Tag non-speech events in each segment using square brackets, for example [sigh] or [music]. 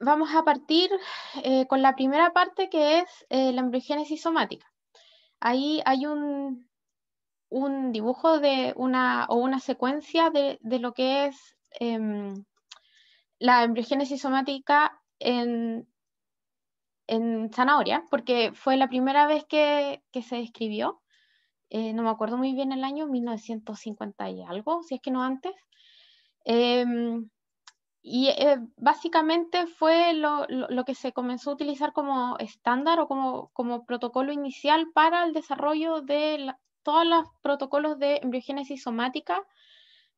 vamos a partir eh, con la primera parte que es eh, la embriogénesis somática. Ahí hay un, un, dibujo de una, o una secuencia de, lo que es em, la embriogénesis somática en, en, zanahoria, porque fue la primera vez que, se escribió. Eh, no me acuerdo muy bien el año, 1950 y algo, si es que no antes. Em, y eh, básicamente fue lo, que se comenzó a utilizar como estándar o como, como protocolo inicial para el desarrollo de todos los protocolos de embriogénesis somática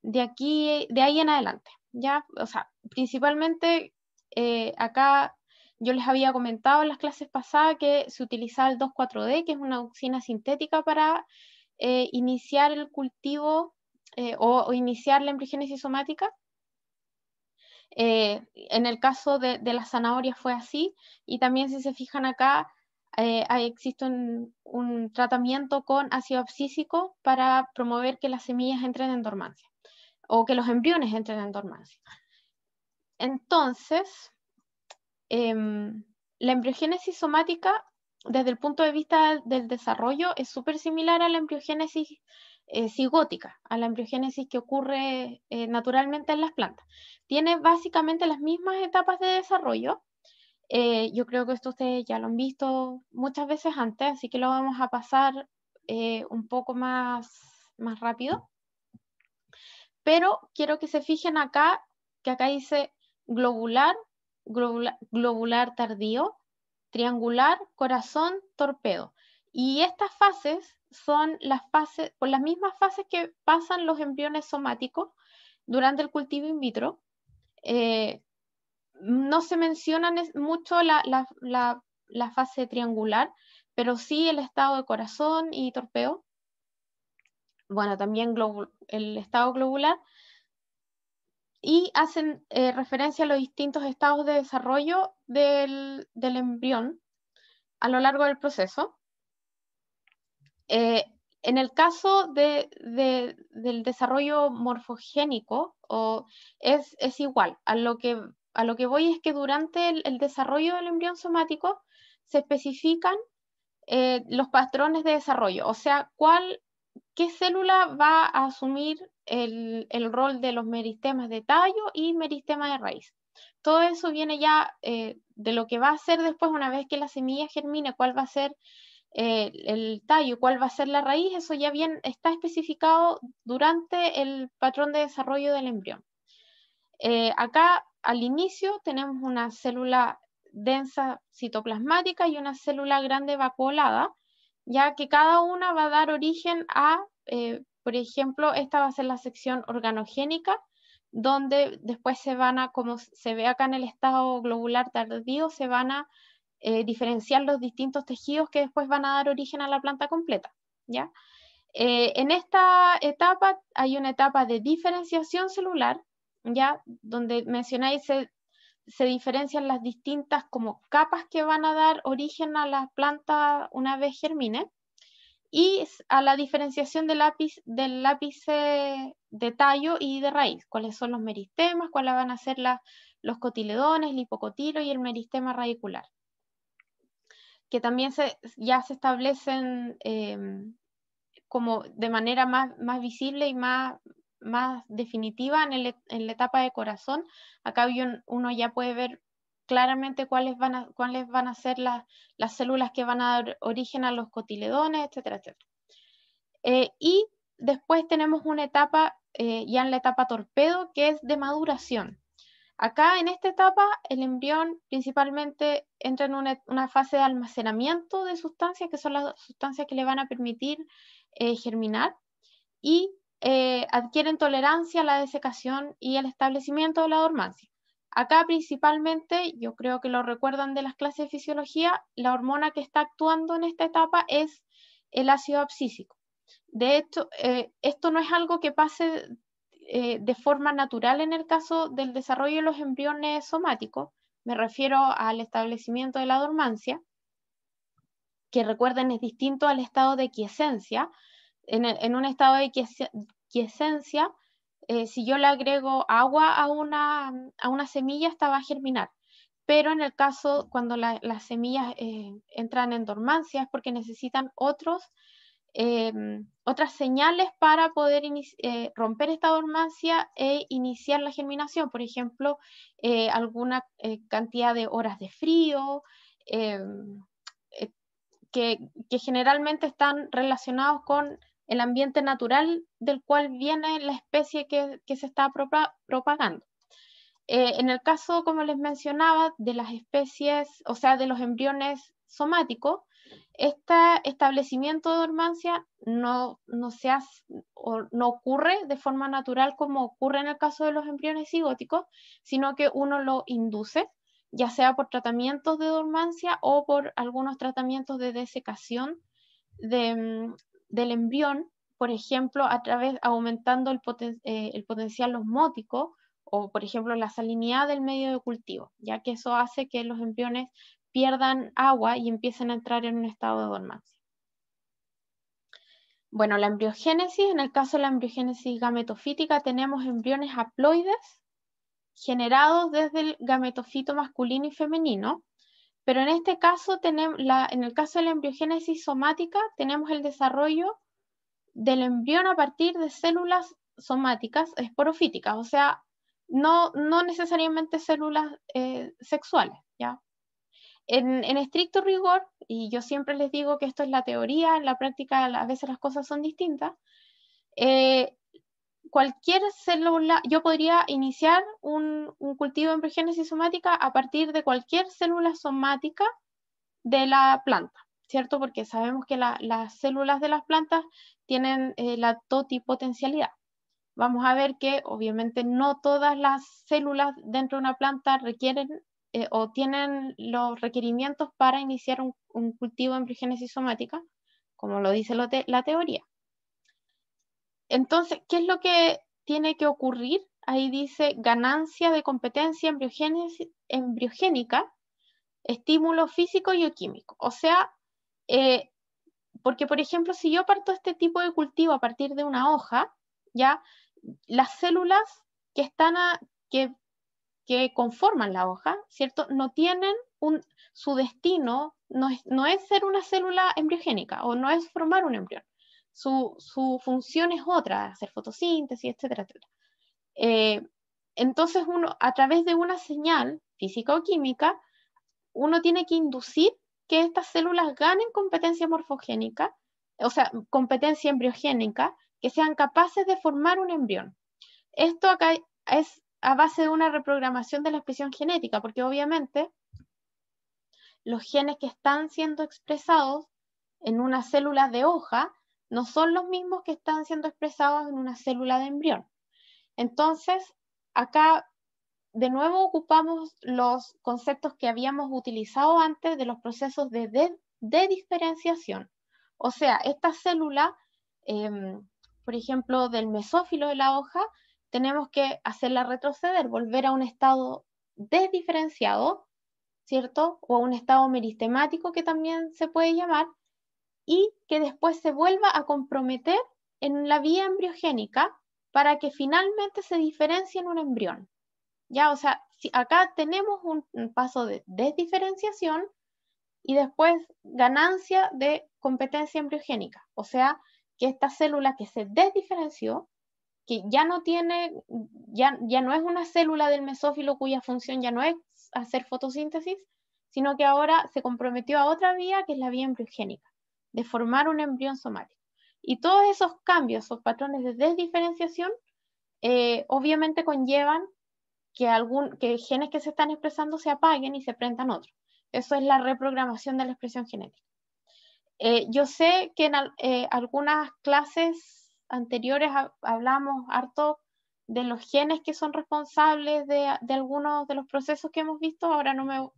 de aquí, de ahí en adelante. ¿ya? O sea, principalmente eh, acá yo les había comentado en las clases pasadas que se utilizaba el 2,4-D, que es una auxina sintética para eh, iniciar el cultivo o, iniciar la embriogénesis somática. Eh, en el caso de, las zanahorias fue así y también si se fijan acá eh, existe un, tratamiento con ácido abscísico para promover que las semillas entren en dormancia o que los embriones entren en dormancia. Entonces, em, la embriogénesis somática desde el punto de vista del desarrollo es súper similar a la embriogénesis eh, cigótica, a la embriogénesis que ocurre eh, naturalmente en las plantas. Tiene básicamente las mismas etapas de desarrollo. Eh, yo creo que esto ustedes ya lo han visto muchas veces antes, así que lo vamos a pasar un poco más, más rápido. Pero quiero que se fijen acá, que acá dice globular, globular tardío, triangular, corazón, torpedo. Y estas fases son las fases, por las mismas fases que pasan los embriones somáticos durante el cultivo in vitro. Eh, no se menciona mucho la, fase triangular, pero sí el estado de corazón y torpeo. Bueno, también el estado globular. Y hacen eh, referencia a los distintos estados de desarrollo del embrión a lo largo del proceso. Eh, en el caso del desarrollo morfogénico, es, igual. A lo, que, a lo que voy es que durante el, desarrollo del embrión somático se especifican eh, los patrones de desarrollo, o sea, cuál, qué célula va a asumir el, rol de los meristemas de tallo y meristema de raíz. Todo eso viene ya eh, de lo que va a ser después, una vez que la semilla germina, cuál va a ser eh, el tallo, cuál va a ser la raíz, eso ya bien está especificado durante el patrón de desarrollo del embrión. Eh, acá al inicio tenemos una célula densa citoplasmática y una célula grande vacuolada, ya que cada una va a dar origen a, eh, por ejemplo, esta va a ser la sección organogénica, donde después se van a, como se ve acá en el estado globular tardío, se van a eh, diferenciar los distintos tejidos que después van a dar origen a la planta completa. ¿ya? Eh, en esta etapa hay una etapa de diferenciación celular, ¿ya? donde mencionáis se, diferencian las distintas como capas que van a dar origen a la planta una vez germine y a la diferenciación del lápiz, del lápiz de tallo y de raíz, cuáles son los meristemas, cuáles van a ser los cotiledones, el hipocotilo y el meristema radicular que también ya se establecen em, como de manera más, visible y más, definitiva en, la etapa de corazón. Acá uno ya puede ver claramente cuáles van a, cuáles van a ser las, células que van a dar origen a los cotiledones, etcétera, etcétera. Eh, y después tenemos una etapa, eh, ya en la etapa torpedo, que es de maduración. Acá en esta etapa el embrión principalmente entra en una, fase de almacenamiento de sustancias, que son las sustancias que le van a permitir eh, germinar, y eh, adquieren tolerancia a la desecación y el establecimiento de la dormancia. Acá principalmente, yo creo que lo recuerdan de las clases de fisiología, la hormona que está actuando en esta etapa es el ácido abscísico. De hecho, eh, esto no es algo que pase eh, de forma natural en el caso del desarrollo de los embriones somáticos, me refiero al establecimiento de la dormancia, que recuerden es distinto al estado de quiescencia. En, en un estado de quiescencia, eh, si yo le agrego agua a una, semilla, esta va a germinar. Pero en el caso cuando las semillas eh, entran en dormancia es porque necesitan otros Em, otras señales para poder eh, romper esta dormancia e iniciar la germinación, por ejemplo, eh, alguna eh, cantidad de horas de frío, em, que, generalmente están relacionados con el ambiente natural del cual viene la especie que, se está propagando. en el caso, como les mencionaba, de las especies, o sea, de los embriones somáticos, este establecimiento de dormancia no, no, se no ocurre de forma natural como ocurre en el caso de los embriones cigóticos, sino que uno lo induce, ya sea por tratamientos de dormancia o por algunos tratamientos de desecación mm, del embrión, por ejemplo, a través aumentando el, eh, el potencial osmótico o por ejemplo la salinidad del medio de cultivo, ya que eso hace que los embriones pierdan agua y empiecen a entrar en un estado de dormancia. Bueno, la embriogénesis, en el caso de la embriogénesis gametofítica, tenemos embriones haploides generados desde el gametofito masculino y femenino, pero en este caso, tenemos en el caso de la embriogénesis somática, tenemos el desarrollo del embrión a partir de células somáticas esporofíticas, o sea, no, necesariamente células eh, sexuales, ¿ya? En, estricto rigor, y yo siempre les digo que esto es la teoría, en la práctica a veces las cosas son distintas, eh, cualquier célula, yo podría iniciar un, cultivo en embriogénesis somática a partir de cualquier célula somática de la planta, ¿cierto? Porque sabemos que las células de las plantas tienen eh, la totipotencialidad. Vamos a ver que obviamente no todas las células dentro de una planta requieren eh, o tienen los requerimientos para iniciar un, cultivo de embriogénesis somática, como lo dice la teoría. Entonces, ¿qué es lo que tiene que ocurrir? Ahí dice ganancia de competencia embriogénica, estímulo físico y químico. O sea, eh, porque por ejemplo, si yo parto este tipo de cultivo a partir de una hoja, ya las células que están a, que que conforman la hoja, ¿cierto? No tienen un, su destino, no es, ser una célula embriogénica o no es formar un embrión. Su, función es otra, hacer fotosíntesis, etcétera, eh, entonces, uno, a través de una señal física o química, uno tiene que inducir que estas células ganen competencia morfogénica, o sea, competencia embriogénica, que sean capaces de formar un embrión. Esto acá es a base de una reprogramación de la expresión genética, porque obviamente los genes que están siendo expresados en una célula de hoja no son los mismos que están siendo expresados en una célula de embrión. Entonces, acá de nuevo ocupamos los conceptos que habíamos utilizado antes de los procesos de, diferenciación. O sea, esta célula, em, por ejemplo, del mesófilo de la hoja, tenemos que hacerla retroceder, volver a un estado desdiferenciado, ¿cierto? O a un estado meristemático que también se puede llamar, y que después se vuelva a comprometer en la vía embriogénica para que finalmente se diferencie en un embrión. Ya, o sea, si acá tenemos un paso de desdiferenciación y después ganancia de competencia embriogénica, o sea, que esta célula que se desdiferenció que ya no tiene, ya, ya no es una célula del mesófilo cuya función ya no es hacer fotosíntesis, sino que ahora se comprometió a otra vía que es la vía embriogénica, de formar un embrión somático. Y todos esos cambios, esos patrones de desdiferenciación, eh, obviamente conllevan que, algún, genes que se están expresando se apaguen y se prendan otros. Eso es la reprogramación de la expresión genética. Eh, yo sé que en eh, algunas clases anteriores hablamos harto de los genes que son responsables de, algunos de los procesos que hemos visto. Ahora no me,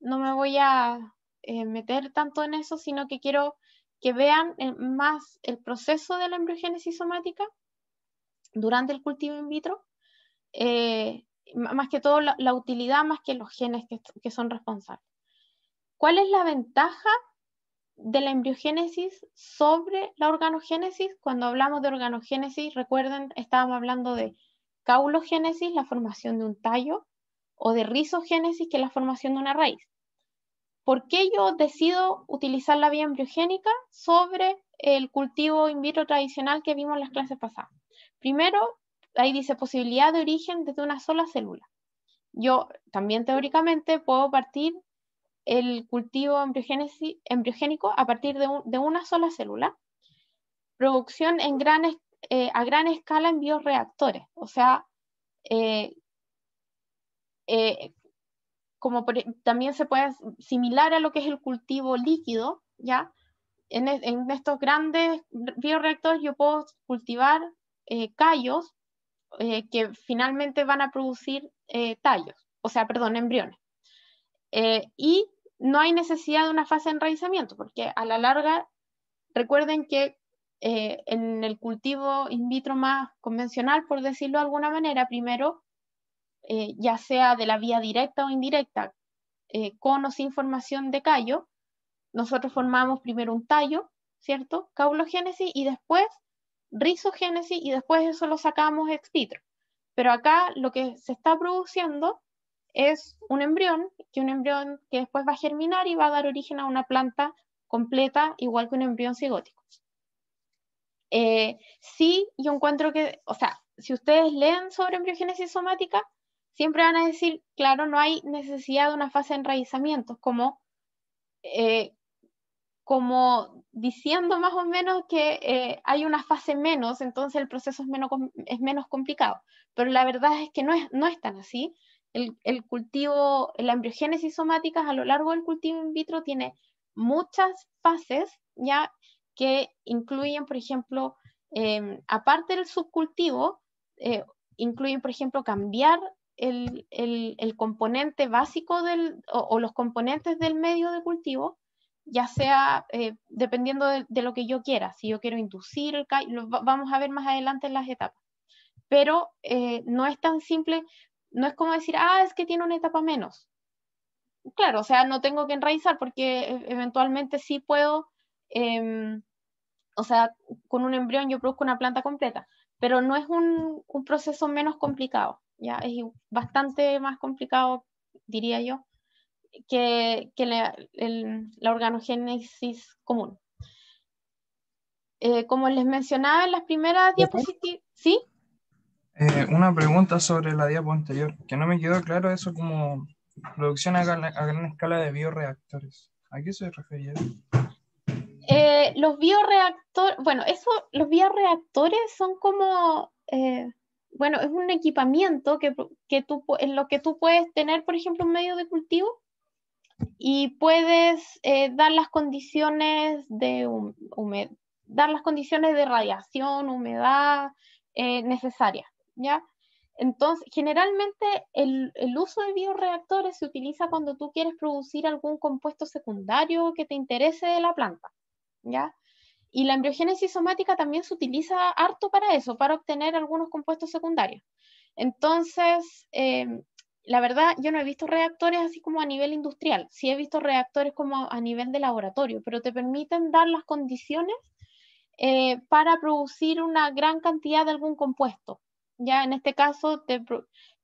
no me voy a eh, meter tanto en eso, sino que quiero que vean eh, más el proceso de la embriogénesis somática durante el cultivo in vitro, eh, más que todo la, utilidad, más que los genes que, que son responsables. ¿Cuál es la ventaja de la embriogénesis sobre la organogénesis. Cuando hablamos de organogénesis, recuerden, estábamos hablando de caulogénesis, la formación de un tallo, o de rizogénesis, que es la formación de una raíz. ¿Por qué yo decido utilizar la vía embriogénica sobre el cultivo in vitro tradicional que vimos en las clases pasadas? Primero, ahí dice posibilidad de origen desde una sola célula. Yo también teóricamente puedo partir el cultivo embriogénico a partir de, una sola célula, producción en eh, a gran escala en bioreactores, o sea, eh, eh, como e, también se puede similar a lo que es el cultivo líquido, ¿ya? En, estos grandes bioreactores yo puedo cultivar callos que finalmente van a producir tallos, o sea, perdón, embriones. y no hay necesidad de una fase de enraizamiento, porque a la larga, recuerden que eh, en el cultivo in vitro más convencional, por decirlo de alguna manera, primero, eh, ya sea de la vía directa o indirecta, eh, con o sin formación de callo, nosotros formamos primero un tallo, ¿cierto? Caulogénesis y después rizogénesis y después eso lo sacamos ex vitro. Pero acá lo que se está produciendo es un embrión, que un embrión que después va a germinar y va a dar origen a una planta completa, igual que un embrión cigótico. Eh, sí, yo encuentro que, o sea, si ustedes leen sobre embriogénesis somática, siempre van a decir, claro, no hay necesidad de una fase de enraizamiento, como, eh, como diciendo más o menos que eh, hay una fase menos, entonces el proceso es menos, complicado. Pero la verdad es que no no es tan así el, cultivo, la embriogénesis somática a lo largo del cultivo in vitro tiene muchas fases, ¿ya? Que incluyen, por ejemplo, em, aparte del subcultivo, eh, incluyen, por ejemplo, cambiar el, componente básico o, los componentes del medio de cultivo, ya sea eh, dependiendo de, lo que yo quiera, si yo quiero inducir vamos a ver más adelante las etapas. Pero eh, no es tan simple no es como decir, ah, es que tiene una etapa menos. Claro, o sea, no tengo que enraizar porque e-, eventualmente sí puedo, em, o sea, con un embrión yo produzco una planta completa, pero no es un, proceso menos complicado, ya es bastante más complicado, diría yo, que, la, organogénesis común. Eh, como les mencionaba en las primeras diapositivas, ¿sí? Eh, una pregunta sobre la diapositiva anterior, que no me quedó claro eso como producción a, gran, escala de bioreactores. ¿A qué se refería? Eh, los bioreactores, bueno, eso, los bioreactores son como, eh, bueno, es un equipamiento que, tú, en lo que tú puedes tener, por ejemplo, un medio de cultivo y puedes dar las condiciones de dar las condiciones de radiación, humedad necesarias. ¿ya? Entonces, generalmente el, uso de bioreactores se utiliza cuando tú quieres producir algún compuesto secundario que te interese de la planta, ¿ya? Y la embriogénesis somática también se utiliza harto para eso, para obtener algunos compuestos secundarios. Entonces, em, la verdad, yo no he visto reactores así como a nivel industrial, sí he visto reactores como a nivel de laboratorio, pero te permiten dar las condiciones eh, para producir una gran cantidad de algún compuesto ya en este caso te,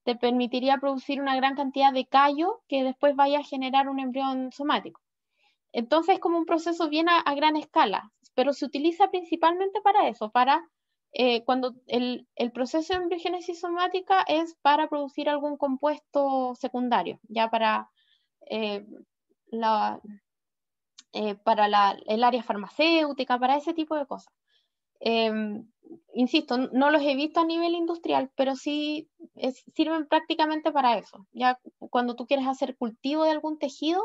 te permitiría producir una gran cantidad de callo que después vaya a generar un embrión somático. Entonces es como un proceso bien a, gran escala, pero se utiliza principalmente para eso, para eh, cuando el, el, proceso de embriogénesis somática es para producir algún compuesto secundario, ya para, eh, la, eh, para la, el área farmacéutica, para ese tipo de cosas. Em, insisto, no los he visto a nivel industrial, pero sí sirven prácticamente para eso. Ya cuando tú quieres hacer cultivo de algún tejido,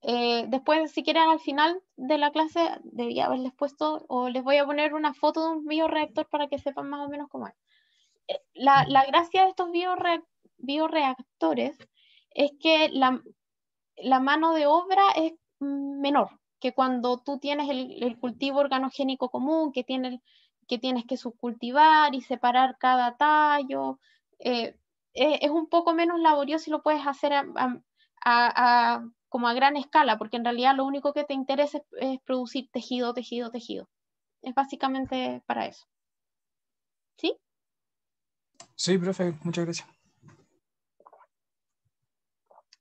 eh, después, si quieren, al final de la clase, debía haberles puesto, o les voy a poner una foto de un bioreactor para que sepan más o menos cómo es. Eh, la, la gracia de estos bioreactores es que la, la, mano de obra es menor que cuando tú tienes el, el cultivo organogénico común, que tiene el, que tienes que subcultivar y separar cada tallo. Eh, eh, es, un poco menos laborioso y lo puedes hacer como a gran escala, porque en realidad lo único que te interesa es, producir tejido, tejido, tejido. Es básicamente para eso. ¿Sí? Sí, profe, muchas gracias.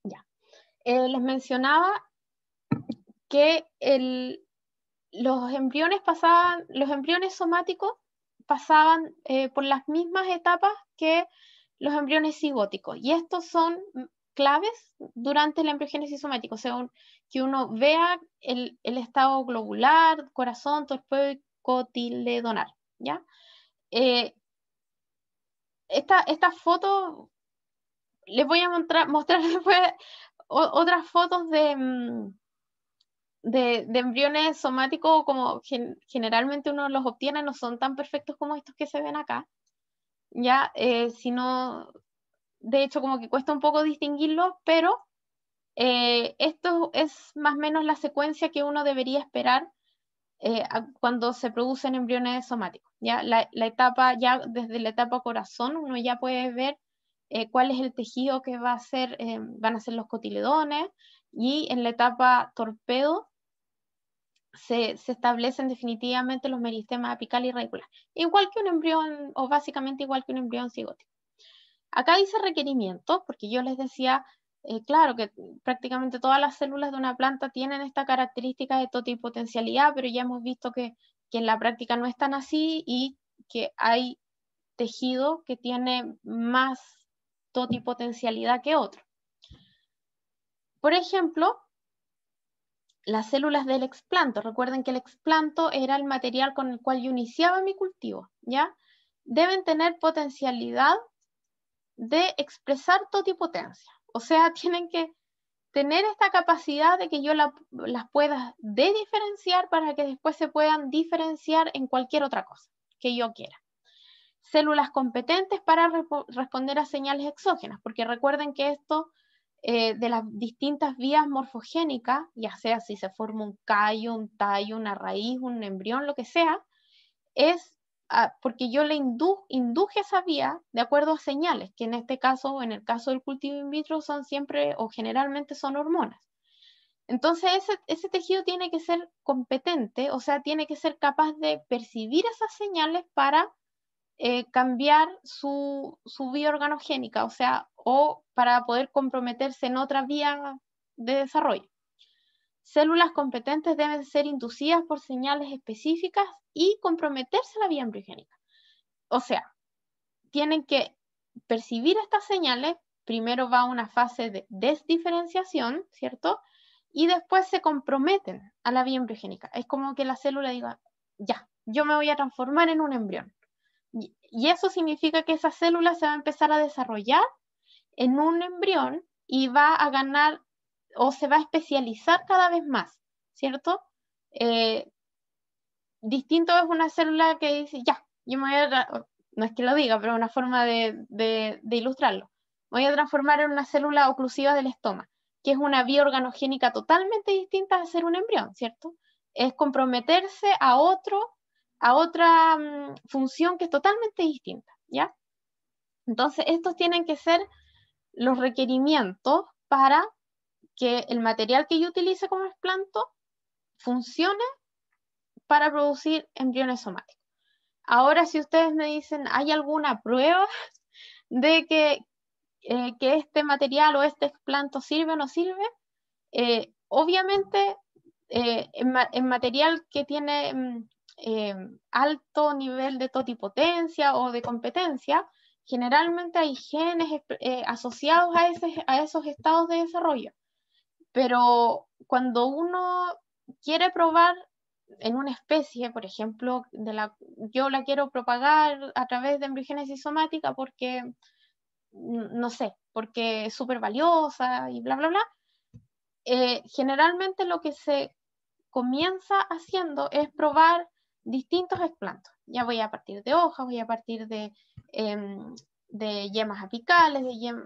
Ya. Eh, les mencionaba que el, los embriones pasaban, los embriones somáticos pasaban eh, por las mismas etapas que los embriones cigóticos. Y estos son claves durante la embriogénesis somática. o sea, que uno vea el, estado globular, corazón, torpeo y ¿ya? Eh, esta, esta, foto, les voy a mostrar [laughs] después otras fotos de, mm, de, embriones somáticos, como generalmente uno los obtiene, no son tan perfectos como estos que se ven acá, ya, eh, sino, de hecho, como que cuesta un poco distinguirlos, pero eh, esto es más o menos la secuencia que uno debería esperar eh, cuando se producen embriones somáticos. ¿ya? La, etapa, ya desde la etapa corazón, uno ya puede ver cuál es el tejido que va a ser, van a ser los cotiledones, y en la etapa torpedo se, establecen definitivamente los meristemas apical y regulares. igual que un embrión, o básicamente igual que un embrión cigótico. Acá dice requerimientos, porque yo les decía, eh, claro, que prácticamente todas las células de una planta tienen esta característica de totipotencialidad, pero ya hemos visto que, que en la práctica no están así y que hay tejido que tiene más totipotencialidad que otro. Por ejemplo, las células del explanto. Recuerden que el explanto era el material con el cual yo iniciaba mi cultivo, ¿ya? Deben tener potencialidad de expresar totipotencia. O sea, [laughs] tienen que tener esta capacidad de que yo las pueda de diferenciar para que después se puedan diferenciar en cualquier otra cosa que yo quiera. Células competentes para responder a señales exógenas, porque recuerden que esto eh, de las distintas vías morfogénicas, ya sea si se forma un callo, un tallo, una raíz, un embrión, lo que sea, es ah, porque yo le induje esa vía de acuerdo a señales, que en este caso, en el caso del cultivo in vitro, son siempre o generalmente son hormonas. Entonces ese, tejido tiene que ser competente, o sea, tiene que ser capaz de percibir esas señales para eh, cambiar su, su vía organogénica, o sea, o para poder comprometerse en otra vía de desarrollo. Células competentes deben ser inducidas por señales específicas y comprometerse a la vía embriogénica. O sea, tienen que percibir estas señales, primero va una fase de desdiferenciación, ¿cierto? Y después se comprometen a la vía embriogénica. Es como que la célula diga, ya, yo me voy a transformar en un embrión. Y, eso significa que esa célula se va a empezar a desarrollar en un embrión y va a ganar o se va a especializar cada vez más, ¿cierto? Eh, distinto es una célula que dice, ya, yo me no es que lo diga, pero una forma de, ilustrarlo, voy a transformar en una célula oclusiva del estómago, que es una vía organogénica totalmente distinta a ser un embrión, ¿cierto? Es comprometerse a otro a otra mm, función que es totalmente distinta, ¿ya? Entonces, estos tienen que ser los requerimientos para que el material que yo utilice como explanto funcione para producir embriones somáticos. Ahora, si ustedes me dicen, ¿hay alguna prueba [laughs] de eh, que, este material o este explanto sirve o no sirve? Eh, obviamente, el eh, material que tiene mm, eh, alto nivel de totipotencia o de competencia, generalmente hay genes eh, eh, asociados a, a esos estados de desarrollo. Pero cuando uno quiere probar en una especie, por ejemplo, de la, yo la quiero propagar a través de embriogénesis somática porque, no sé, porque es súper valiosa y bla, bla, bla, generalmente lo que se comienza haciendo es probar distintos explantos. Ya voy a partir de hojas, voy a partir de, em, de yemas apicales, de yem,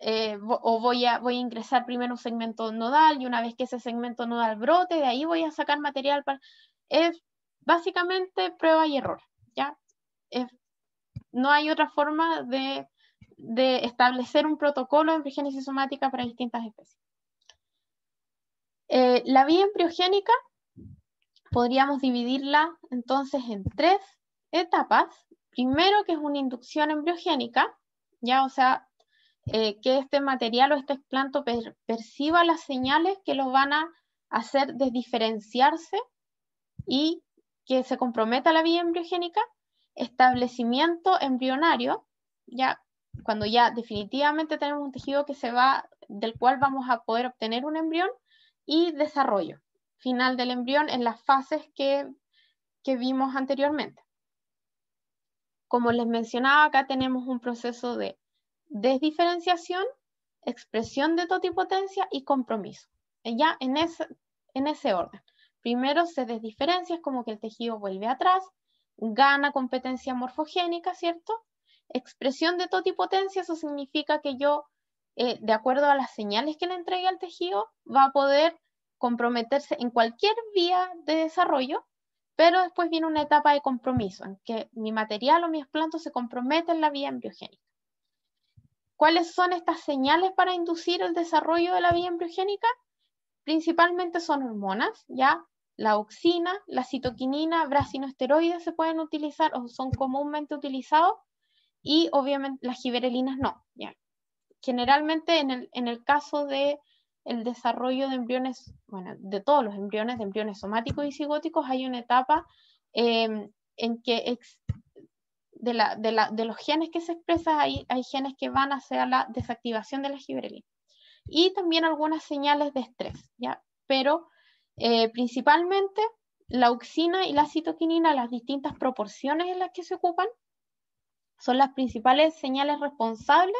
eh, o voy a, voy a ingresar primero un segmento nodal y una vez que ese segmento nodal brote, de ahí voy a sacar material para... Es básicamente prueba y error, ¿ya? no hay otra forma de, establecer un protocolo de embriogénesis somática para distintas especies. Eh, la vía embriogénica podríamos dividirla entonces en tres etapas. Primero, que es una inducción embriogénica, ya, o sea, eh, que este material o este explanto perciba las señales que lo van a hacer desdiferenciarse y que se comprometa la vía embriogénica. Establecimiento embrionario, ya cuando ya definitivamente tenemos un tejido que se va, del cual vamos a poder obtener un embrión, y desarrollo final del embrión en las fases que, vimos anteriormente. Como les mencionaba, acá tenemos un proceso de desdiferenciación, expresión de totipotencia y compromiso. Eh, ya en ese, orden. Primero se desdiferencia, es como que el tejido vuelve atrás, gana competencia morfogénica, ¿cierto? Expresión de totipotencia, eso significa que yo, eh, de acuerdo a las señales que le entregue al tejido, va a poder comprometerse en cualquier vía de desarrollo, pero después viene una etapa de compromiso, en que mi material o mis plantas se comprometen en la vía embriogénica. ¿Cuáles son estas señales para inducir el desarrollo de la vía embriogénica? Principalmente son hormonas, ya la oxina, la citoquinina, bracinoesteroides se pueden utilizar o son comúnmente utilizados y obviamente las giberelinas no. Generalmente en el caso de el desarrollo de embriones, bueno, de todos los embriones, de embriones somáticos y cigóticos, hay una etapa em, en que de, los genes que se expresan, hay, hay genes que van a hacia la desactivación de la gibrelina. Y también algunas señales de estrés, ¿ya? Pero eh, principalmente la auxina y la citoquinina, las distintas proporciones en las que se ocupan, son las principales señales responsables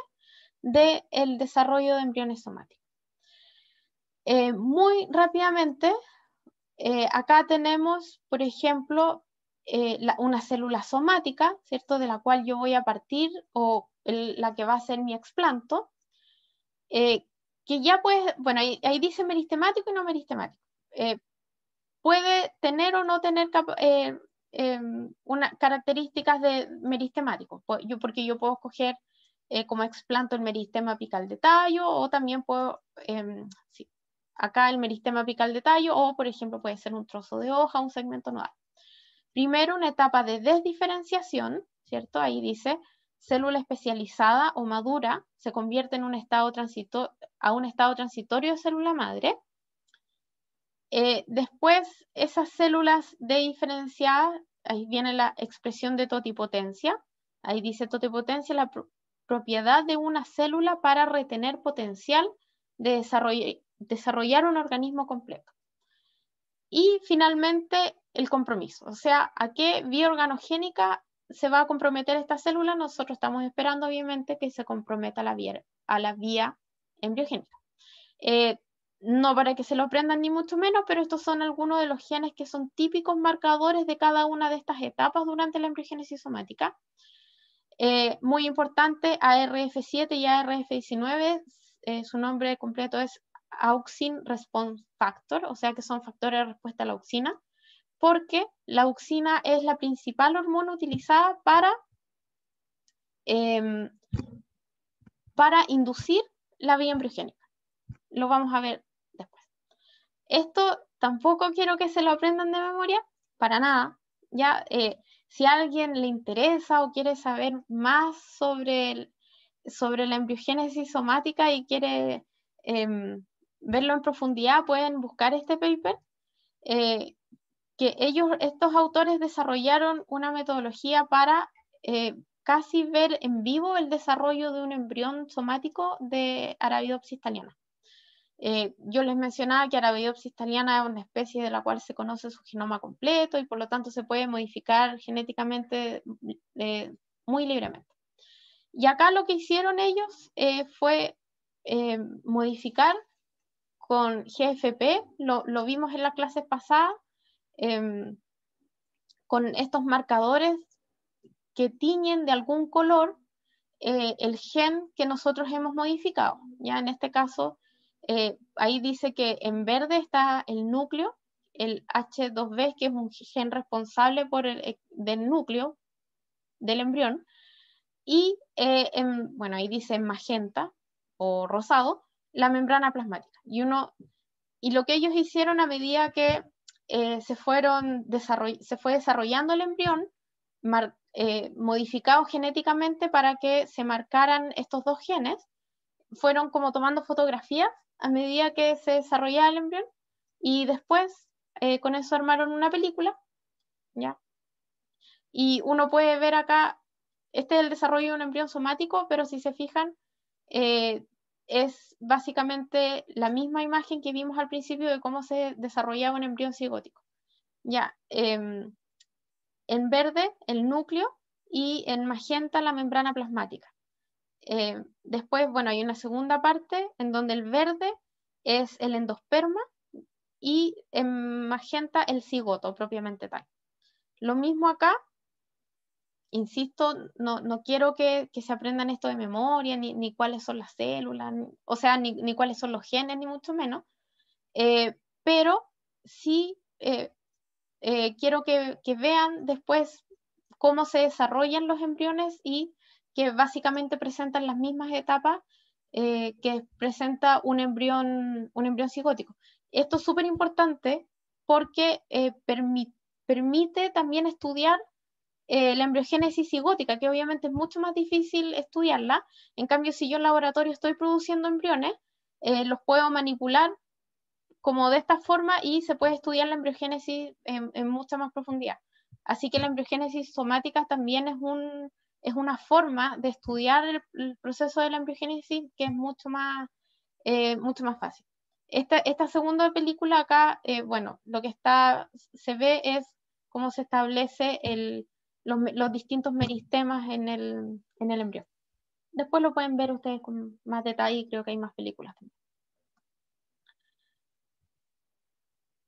del desarrollo de embriones somáticos. Eh, muy rápidamente, eh, acá tenemos, por ejemplo, eh, una célula somática, ¿cierto? De la cual yo voy a partir o la que va a ser mi explanto, que ya puede, bueno, ahí, dice meristemático y no meristemático. puede tener o no tener características de meristemático, porque yo puedo escoger como explanto el meristema apical de tallo o también puedo, em, Acá el meristema apical de tallo o, por ejemplo, puede ser un trozo de hoja, un segmento nodal. Primero una etapa de desdiferenciación, ¿cierto? Ahí dice, célula especializada o madura se convierte en un estado a un estado transitorio de célula madre. Eh, después, esas células desdiferenciadas, ahí viene la expresión de totipotencia. Ahí dice totipotencia, la propiedad de una célula para retener potencial de desarrollo, desarrollar un organismo completo. Y finalmente, el compromiso, o sea, a qué vía organogénica se va a comprometer esta célula, nosotros estamos esperando obviamente que se comprometa a la vía, a la vía embriogénica. Eh, no para que se lo aprendan ni mucho menos, pero estos son algunos de los genes que son típicos marcadores de cada una de estas etapas durante la embriogénesis somática. Eh, muy importante, ARF7 y ARF19, eh, su nombre completo es auxin response factor, o sea que son factores de respuesta a la auxina, porque la auxina es la principal hormona utilizada para, em, para inducir la vía embriogénica. Lo vamos a ver después. Esto tampoco quiero que se lo aprendan de memoria, para nada. Ya, eh, si a alguien le interesa o quiere saber más sobre, sobre la embriogénesis somática y quiere em, verlo en profundidad, pueden buscar este paper, eh, que ellos, estos autores desarrollaron una metodología para eh, casi ver en vivo el desarrollo de un embrión somático de Arabidopsis thaliana. Eh, yo les mencionaba que Arabidopsis thaliana es una especie de la cual se conoce su genoma completo y por lo tanto se puede modificar genéticamente muy libremente. Y acá lo que hicieron ellos fue modificar con GFP, lo, vimos en la clase pasada, em, con estos marcadores que tiñen de algún color eh, el gen que nosotros hemos modificado. Ya en este caso, eh, ahí dice que en verde está el núcleo, el H2B, que es un gen responsable por eh, del núcleo del embrión, y bueno, ahí dice magenta o rosado, la membrana plasmática y uno, y lo que ellos hicieron a medida que eh, se, fueron se fue desarrollando el embrión, eh, modificado genéticamente para que se marcaran estos dos genes, fueron como tomando fotografías a medida que se desarrollaba el embrión y después eh, con eso armaron una película, ¿ya? Y uno puede ver acá, este es el desarrollo de un embrión somático, pero si se fijan, es básicamente la misma imagen que vimos al principio de cómo se desarrollaba un embrión cigótico. Ya, em, en verde el núcleo y en magenta la membrana plasmática. Em, después, bueno, hay una segunda parte en donde el verde es el endosperma y en magenta el cigoto propiamente tal. Lo mismo acá, insisto, no, quiero que, se aprendan esto de memoria, ni, cuáles son las células, o sea, ni, cuáles son los genes, ni mucho menos, eh, pero sí eh, eh, quiero que, vean después cómo se desarrollan los embriones y que básicamente presentan las mismas etapas que presenta un embrión, un embrión psicótico. Esto es súper importante porque permite también estudiar eh, la embriogénesis cigótica, que obviamente es mucho más difícil estudiarla. En cambio, si yo en laboratorio estoy produciendo embriones, eh, los puedo manipular como de esta forma y se puede estudiar la embriogénesis en, mucha más profundidad. Así que la embriogénesis somática también es, un, es una forma de estudiar el, proceso de la embriogénesis que es mucho más, eh, mucho más fácil. Esta, esta, segunda película acá, bueno, lo que está, se ve es cómo se establece el, los, distintos meristemas en el, embrión. Después lo pueden ver ustedes con más detalle y creo que hay más películas también.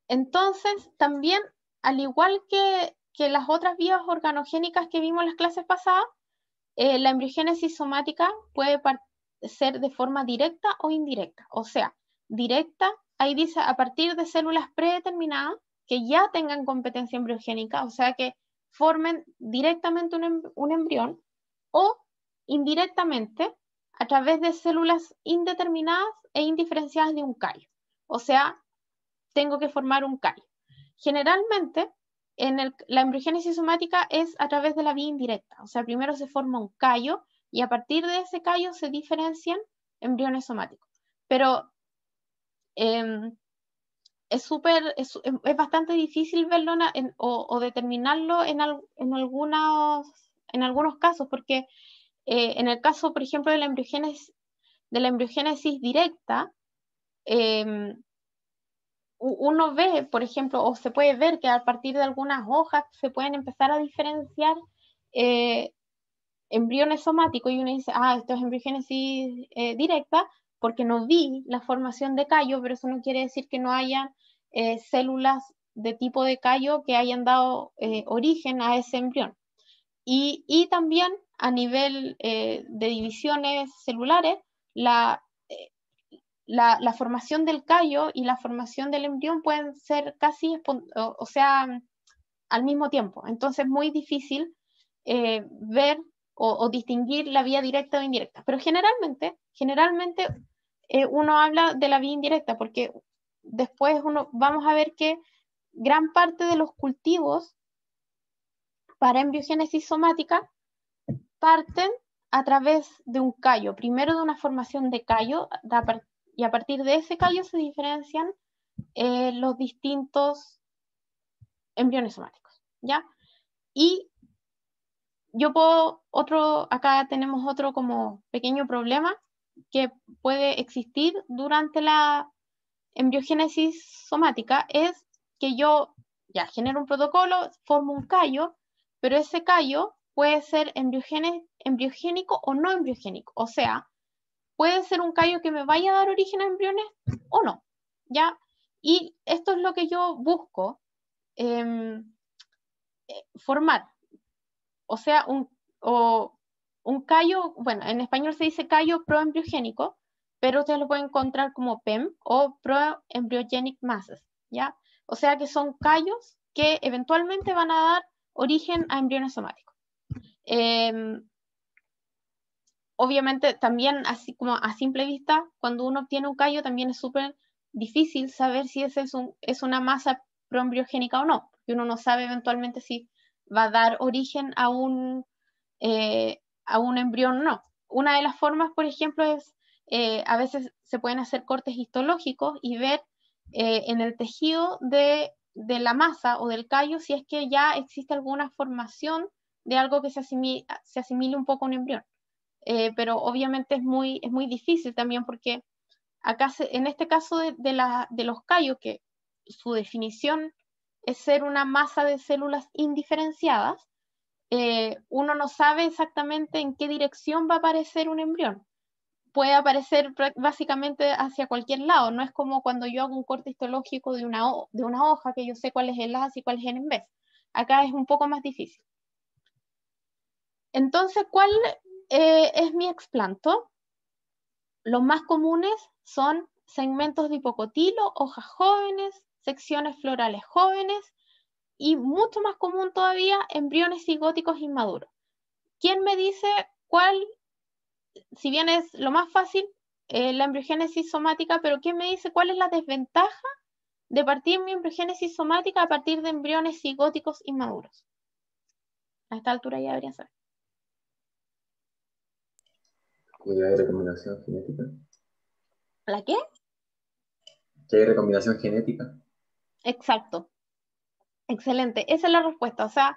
Entonces, también, al igual que, las otras vías organogénicas que vimos en las clases pasadas, eh, la embriogénesis somática puede ser de forma directa o indirecta. O sea, directa, ahí dice a partir de células predeterminadas que ya tengan competencia embriogénica, o sea que formen directamente em-, un, embrión o indirectamente a través de células indeterminadas e indiferenciadas de un callo. O sea, tengo que formar un callo. Generalmente, en la embriogénesis somática es a través de la vía indirecta. O sea, primero se forma un callo y a partir de ese callo se diferencian embriones somáticos. Pero em, es súper, es, bastante difícil verlo o, determinarlo en, en, algunos, casos, porque eh, en el caso, por ejemplo, de la embriogénesis, de la embriogénesis directa, em, uno ve, por ejemplo, o se puede ver que a partir de algunas hojas se pueden empezar a diferenciar eh, embriones somáticos y uno dice, ah, esto es embriogénesis eh, directa, porque no vi la formación de callo, pero eso no quiere decir que no haya eh, células de tipo de callo que hayan dado eh, origen a ese embrión. Y, también a nivel eh, de divisiones celulares, la, la, formación del callo y la formación del embrión pueden ser casi, o, sea, al mismo tiempo. Entonces es muy difícil ver o, distinguir la vía directa o indirecta. Pero generalmente, generalmente eh, uno habla de la vía indirecta, porque después uno, vamos a ver que gran parte de los cultivos para embriogénesis somática parten a través de un callo, primero de una formación de callo, y a partir de ese callo se diferencian eh, los distintos embriones somáticos, ¿ya? Y yo puedo, otro, acá tenemos otro como pequeño problema, que puede existir durante la embriogénesis somática es que yo ya genero un protocolo, formo un callo, pero ese callo puede ser embriogénico o no embriogénico. O sea, puede ser un callo que me vaya a dar origen a embriones o no. ¿ya? Y esto es lo que yo busco em, eh, formar. O sea, un, un callo, bueno, en español se dice callo proembriogénico, pero ustedes lo pueden encontrar como PEM o proembryogenic masses, ¿ya? O sea que son callos que eventualmente van a dar origen a embriones somáticos. Em, obviamente también, así como a simple vista, cuando uno obtiene un callo también es súper difícil saber si ese es, un, es una masa proembriogénica o no, porque uno no sabe eventualmente si va a dar origen a un eh, a un embrión no. Una de las formas, por ejemplo, es eh, a veces se pueden hacer cortes histológicos y ver eh, en el tejido de, de, la masa o del callo si es que ya existe alguna formación de algo que se asimile, un poco a un embrión. Eh, pero obviamente es muy, es muy difícil también porque acá en este caso de, de los callos, que su definición es ser una masa de células indiferenciadas, eh, uno no sabe exactamente en qué dirección va a aparecer un embrión. Puede aparecer básicamente hacia cualquier lado, no es como cuando yo hago un corte histológico de una, hoja, que yo sé cuál es el haz y cuál es el en vez. Acá es un poco más difícil. Entonces, ¿cuál eh, es mi explanto? Los más comunes son segmentos de hipocotilo, hojas jóvenes, secciones florales jóvenes, y mucho más común todavía, embriones cigóticos inmaduros. ¿Quién me dice cuál, si bien es lo más fácil, eh, la embriogénesis somática, pero quién me dice cuál es la desventaja de partir mi embriogénesis somática a partir de embriones cigóticos inmaduros? A esta altura ya debería saber. ¿Qué hay recombinación genética? ¿La qué? ¿Qué hay recombinación genética? Exacto. Excelente, esa es la respuesta. O sea,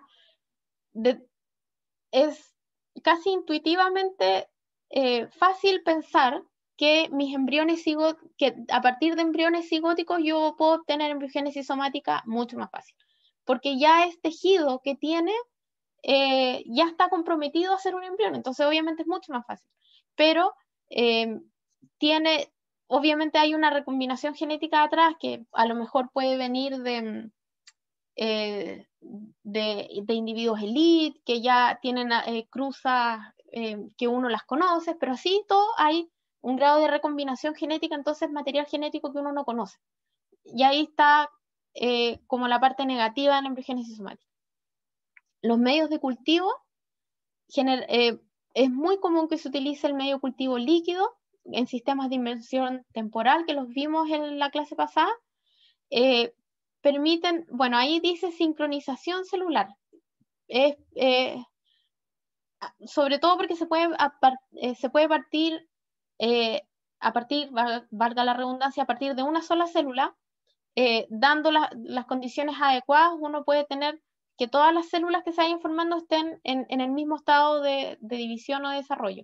es casi intuitivamente eh, fácil pensar que mis embriones que a partir de embriones cigóticos yo puedo obtener embriogénesis somática mucho más fácil, porque ya es este tejido que tiene eh, ya está comprometido a ser un embrión, entonces obviamente es mucho más fácil, pero em, tiene, obviamente hay una recombinación genética atrás que a lo mejor puede venir de, eh, de, individuos elite, que ya tienen eh, cruzas eh, que uno las conoce, pero así todo hay un grado de recombinación genética, entonces material genético que uno no conoce. Y ahí está como la parte negativa de la embriogénesis somática. Los medios de cultivo es muy común que se utilice el medio cultivo líquido en sistemas de inversión temporal, que los vimos en la clase pasada, eh, permiten, bueno, ahí dice sincronización celular. Eh, sobre todo porque se puede, eh, se puede partir, eh, a partir, valga la redundancia, a partir de una sola célula, dando las condiciones adecuadas, uno puede tener que todas las células que se vayan formando estén en, el mismo estado de, división o desarrollo.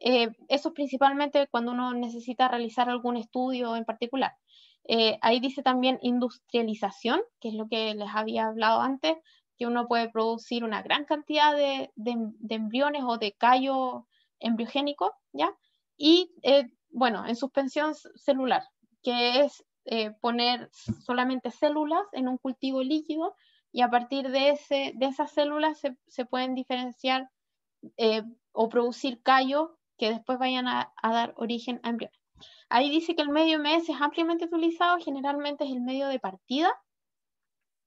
eso es principalmente cuando uno necesita realizar algún estudio en particular. Eh, ahí dice también industrialización, que es lo que les había hablado antes, que uno puede producir una gran cantidad de, embriones o de callo embriogénico, ¿ya? Y, eh, bueno, en suspensión celular, que es eh, poner solamente células en un cultivo líquido y a partir de, esas células se, pueden diferenciar o producir callo que después vayan a, a dar origen a embriones. Ahí dice que el medio MS es ampliamente utilizado, generalmente es el medio de partida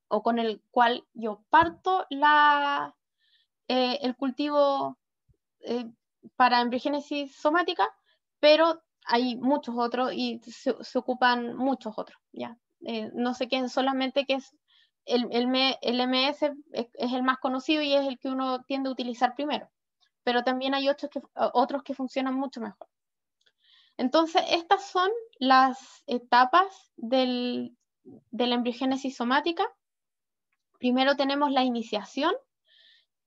o con el cual yo parto eh, el cultivo eh, para embriogénesis somática, pero hay muchos otros y se, ocupan muchos otros. ¿ya? Eh, no sé quién solamente que es el, MS es, es, el más conocido y es el que uno tiende a utilizar primero, pero también hay otros que, otros que funcionan mucho mejor. Entonces, estas son las etapas de la embriogénesis somática. Primero tenemos la iniciación,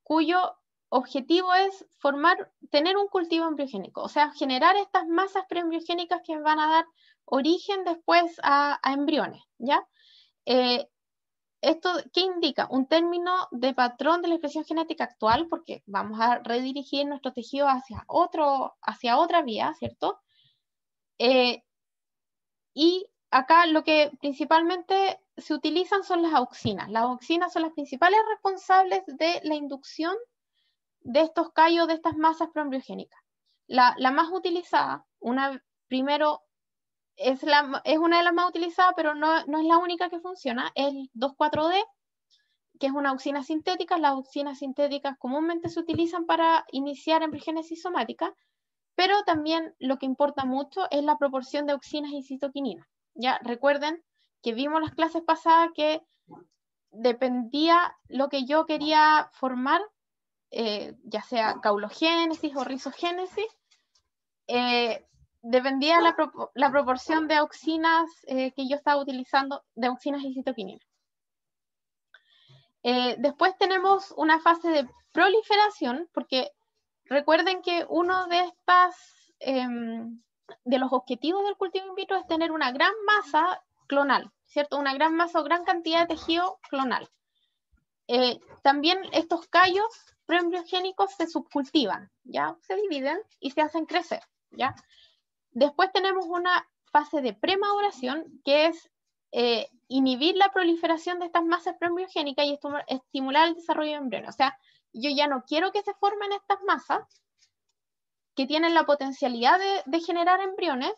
cuyo objetivo es formar, tener un cultivo embriogénico, o sea, generar estas masas preembriogénicas que van a dar origen después a, embriones, ¿ya? Eh, ¿Esto qué indica? Un término de patrón de la expresión genética actual, porque vamos a redirigir nuestro tejido hacia, otro, hacia otra vía, ¿cierto? Eh, y acá lo que principalmente se utilizan son las auxinas. Las auxinas son las principales responsables de la inducción de estos callos, de estas masas proembriogénicas. La, más utilizada, una, primero, es, la, una de las más utilizadas, pero no, no es la única que funciona, es el 2,4-D, que es una auxina sintética. Las auxinas sintéticas comúnmente se utilizan para iniciar embriogénesis somática, pero también lo que importa mucho es la proporción de auxinas y citoquininas. Ya recuerden que vimos las clases pasadas que dependía lo que yo quería formar, eh, ya sea caulogénesis o rizogénesis, eh, dependía la, proporción de auxinas eh, que yo estaba utilizando, de auxinas y citoquininas. después tenemos una fase de proliferación, porque Recuerden que uno em, de los objetivos del cultivo in vitro es tener una gran masa clonal, ¿cierto? Una gran masa o gran cantidad de tejido clonal. Eh, también estos callos preembriogénicos se subcultivan, ¿ya? Se dividen y se hacen crecer, ¿ya? Después tenemos una fase de premaduración, que es eh, inhibir la proliferación de estas masas preembriogénicas y estimular el desarrollo de O sea, yo ya no quiero que se formen estas masas que tienen la potencialidad de, generar embriones,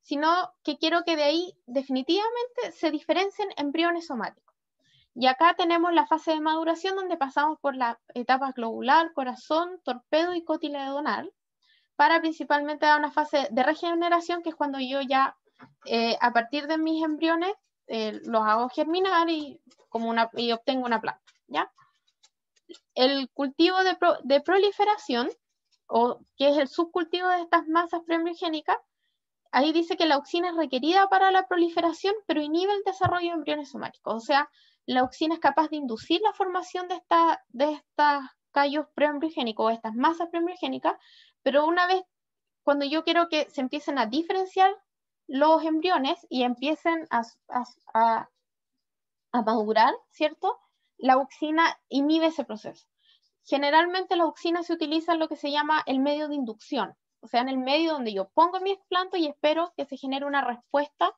sino que quiero que de ahí definitivamente se diferencien embriones somáticos. Y acá tenemos la fase de maduración donde pasamos por la etapa globular, corazón, torpedo y cotiledonal, para principalmente dar una fase de regeneración, que es cuando yo ya, eh, a partir de mis embriones, eh, los hago germinar y, y obtengo una planta. ¿ya? el cultivo de, proliferación, o que es el subcultivo de estas masas preembriogénicas, ahí dice que la auxina es requerida para la proliferación, pero inhibe el desarrollo de embriones somáticos. O sea, la auxina es capaz de inducir la formación de, esta, estas callos preembriogénicos o estas masas preembriogénicas, pero una vez, cuando yo quiero que se empiecen a diferenciar los embriones y empiecen a, a madurar, ¿cierto? la auxina inhibe ese proceso. Generalmente la auxina se utiliza en lo que se llama el medio de inducción, o sea, en el medio donde yo pongo mi explanto y espero que se genere una respuesta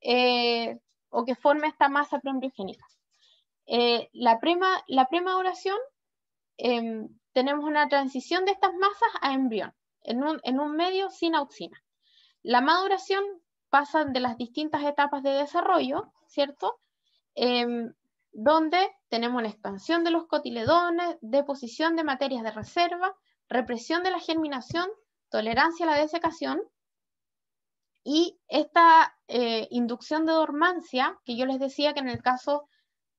eh, o que forme esta masa preembriogénica. Eh, la, prema, la em, tenemos una transición de estas masas a embrión, en un, medio sin auxina. La maduración pasa de las distintas etapas de desarrollo, ¿cierto? Em, donde tenemos la expansión de los cotiledones, deposición de materias de reserva, represión de la germinación, tolerancia a la desecación, y esta eh, inducción de dormancia, que yo les decía que en el caso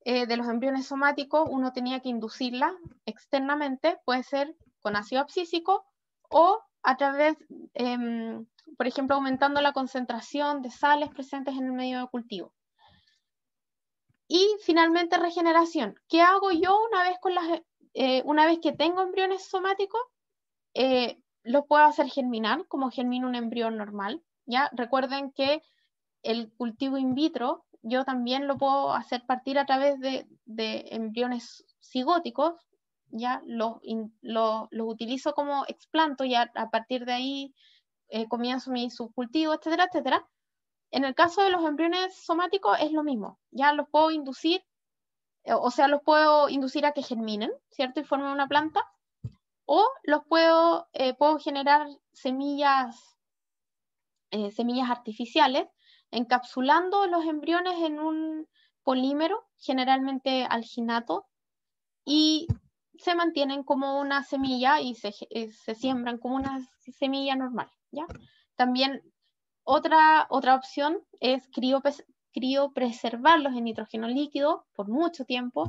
eh, de los embriones somáticos uno tenía que inducirla externamente, puede ser con ácido abscísico o a través, em, por ejemplo, aumentando la concentración de sales presentes en el medio de cultivo. Y finalmente regeneración. ¿Qué hago yo una vez, con las, eh, una vez que tengo embriones somáticos? Eh, los puedo hacer germinar, como germina un embrión normal. ¿ya? Recuerden que el cultivo in vitro yo también lo puedo hacer partir a través de, embriones cigóticos, ya los, utilizo como explanto y a, partir de ahí eh, comienzo mi subcultivo, etcétera, etcétera. En el caso de los embriones somáticos es lo mismo, ya los puedo inducir, eh, o sea, los puedo inducir a que germinen, ¿cierto? Y formen una planta, o los puedo, eh, puedo generar semillas, eh, semillas artificiales, encapsulando los embriones en un polímero, generalmente alginato, y se mantienen como una semilla y se, se siembran como una semilla normal, ¿ya? También otra, otra opción es criopreservarlos en nitrógeno líquido por mucho tiempo.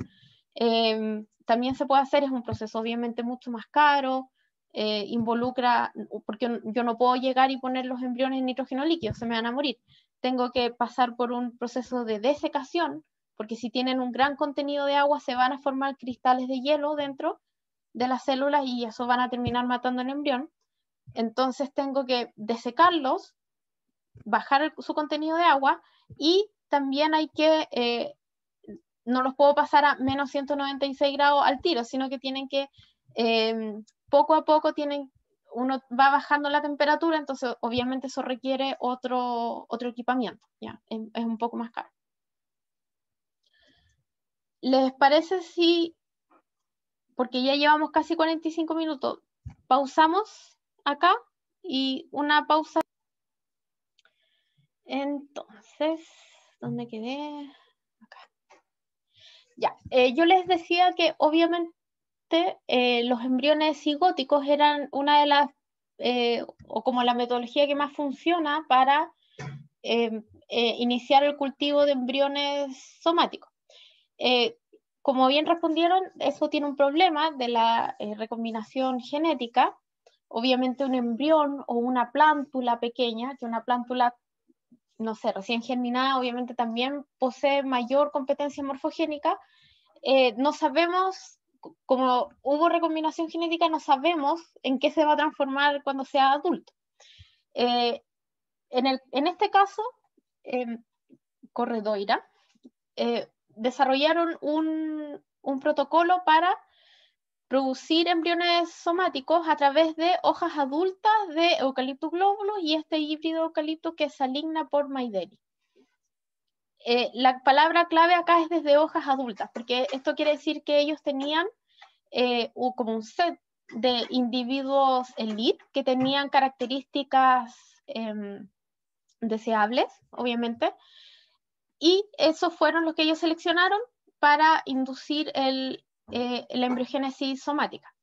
Em, también se puede hacer, es un proceso obviamente mucho más caro, eh, involucra, porque yo no puedo llegar y poner los embriones en nitrógeno líquido, se me van a morir. Tengo que pasar por un proceso de desecación, porque si tienen un gran contenido de agua se van a formar cristales de hielo dentro de las células y eso van a terminar matando el embrión. Entonces tengo que desecarlos bajar su contenido de agua y también hay que, eh, no los puedo pasar a menos 196 grados al tiro, sino que tienen que, em, poco a poco tienen, uno va bajando la temperatura, entonces obviamente eso requiere otro, otro equipamiento, ¿ya? Em, es un poco más caro. ¿Les parece si, porque ya llevamos casi 45 minutos, pausamos acá y una pausa? Entonces, ¿dónde quedé? Acá. Ya, eh, yo les decía que obviamente eh, los embriones cigóticos eran una de las, eh, o como la metodología que más funciona para em, iniciar el cultivo de embriones somáticos. como bien respondieron, eso tiene un problema de la recombinación genética. Obviamente un embrión o una plántula pequeña, que una plántula no sé, recién germinada, obviamente también posee mayor competencia morfogénica. Eh, no sabemos, como hubo recombinación genética, no sabemos en qué se va a transformar cuando sea adulto. Eh, en, el, en, este caso, Corredoira eh, desarrollaron un, un protocolo para producir embriones somáticos a través de hojas adultas de eucalipto glóbulos y este híbrido eucalipto que se aligna por Maideri. Eh, la palabra clave acá es desde hojas adultas, porque esto quiere decir que ellos tenían eh, como un set de individuos elite que tenían características em, deseables, obviamente, y esos fueron los que ellos seleccionaron para inducir el eh, la embriogénesis somática.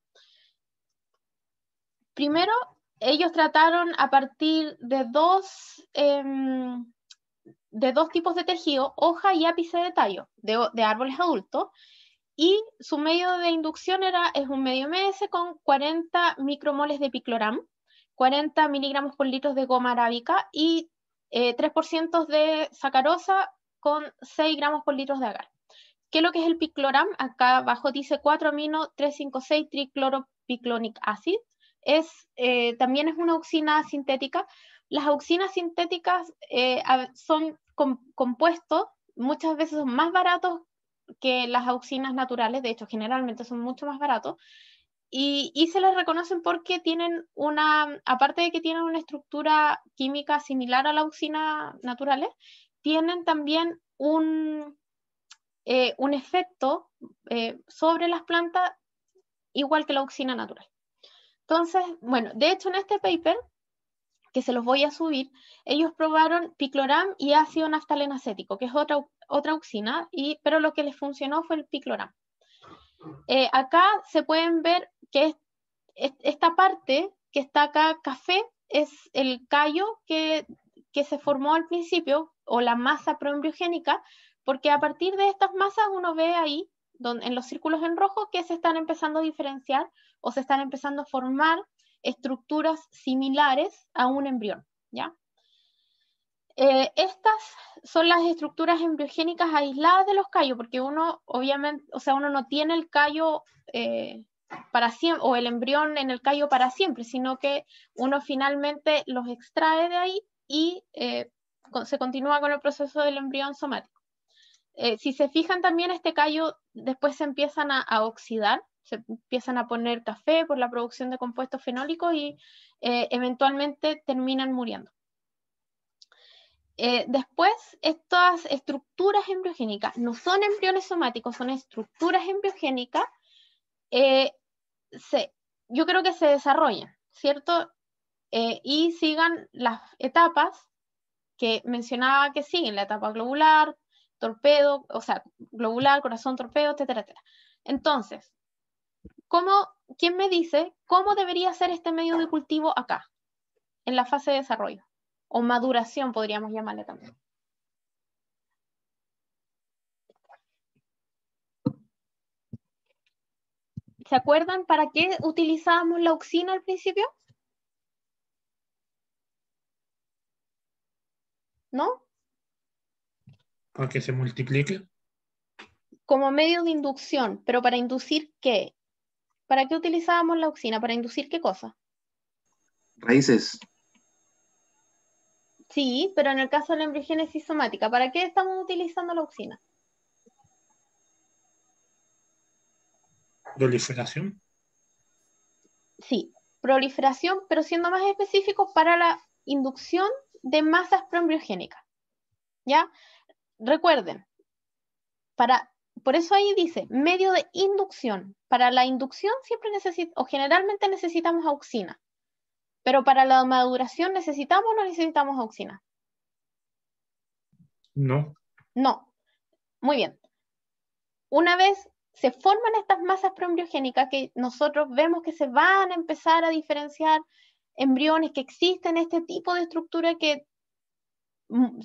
Primero, ellos trataron a partir de dos, em, de dos tipos de tejido, hoja y ápice de tallo, de, árboles adultos, y su medio de inducción era, es un medio MS con 40 micromoles de picloram, 40 miligramos por litro de goma arábica y 3% eh, de sacarosa con 6 gramos por litro de agar. ¿Qué es lo que es el picloram? Acá abajo dice 4-amino-356 tricloropiclonic acid. Es, eh, también es una auxina sintética. Las auxinas sintéticas eh, son compuestos, muchas veces son más baratos que las auxinas naturales, de hecho generalmente son mucho más baratos, y, y, se les reconocen porque tienen una, aparte de que tienen una estructura química similar a las auxinas naturales, tienen también un, eh, un efecto eh, sobre las plantas igual que la auxina natural. Entonces, bueno, de hecho en este paper, que se los voy a subir, ellos probaron picloram y ácido naftalenacético, que es otra, otra auxina, y, pero lo que les funcionó fue el picloram. Eh, acá se pueden ver que esta parte que está acá café es el callo que se formó al principio, o la masa proembriogénica, porque a partir de estas masas uno ve ahí, en los círculos en rojo, que se están empezando a diferenciar o se están empezando a formar estructuras similares a un embrión. ¿ya? Eh, estas son las estructuras embriogénicas aisladas de los callos, porque uno obviamente, o sea, uno no tiene el callo eh, para siempre, o el embrión en el callo para siempre, sino que uno finalmente los extrae de ahí y eh, se continúa con el proceso del embrión somático. Eh, si se fijan también, este callo después se empiezan a, oxidar, se empiezan a poner café por la producción de compuestos fenólicos y eh, eventualmente terminan muriendo. Eh, después, estas estructuras embriogénicas, no son embriones somáticos, son estructuras embriogénicas, se, yo creo que se desarrollan, ¿cierto? y sigan las etapas que mencionaba que siguen, la etapa globular, torpedo, o sea, globular, corazón, torpedo, etcétera, etcétera. Entonces, ¿cómo, ¿quién me dice cómo debería ser este medio de cultivo acá, en la fase de desarrollo? O maduración, podríamos llamarle también. ¿Se acuerdan para qué utilizábamos la auxina al principio? ¿No? ¿Para que se multiplique? Como medio de inducción, pero ¿para inducir qué? ¿Para qué utilizábamos la auxina? ¿Para inducir qué cosa? Raíces. Sí, pero en el caso de la embriogénesis somática, ¿para qué estamos utilizando la auxina? ¿Proliferación? Sí, proliferación, pero siendo más específico, para la inducción de masas proembriogénicas. ¿Ya? recuerden, para, por eso ahí dice, medio de inducción. Para la inducción siempre necesitamos, o generalmente necesitamos auxina, pero para la maduración necesitamos o no necesitamos auxina. No. No. Muy bien. Una vez se forman estas masas preembriogénicas que nosotros vemos que se van a empezar a diferenciar embriones, que existen este tipo de estructura que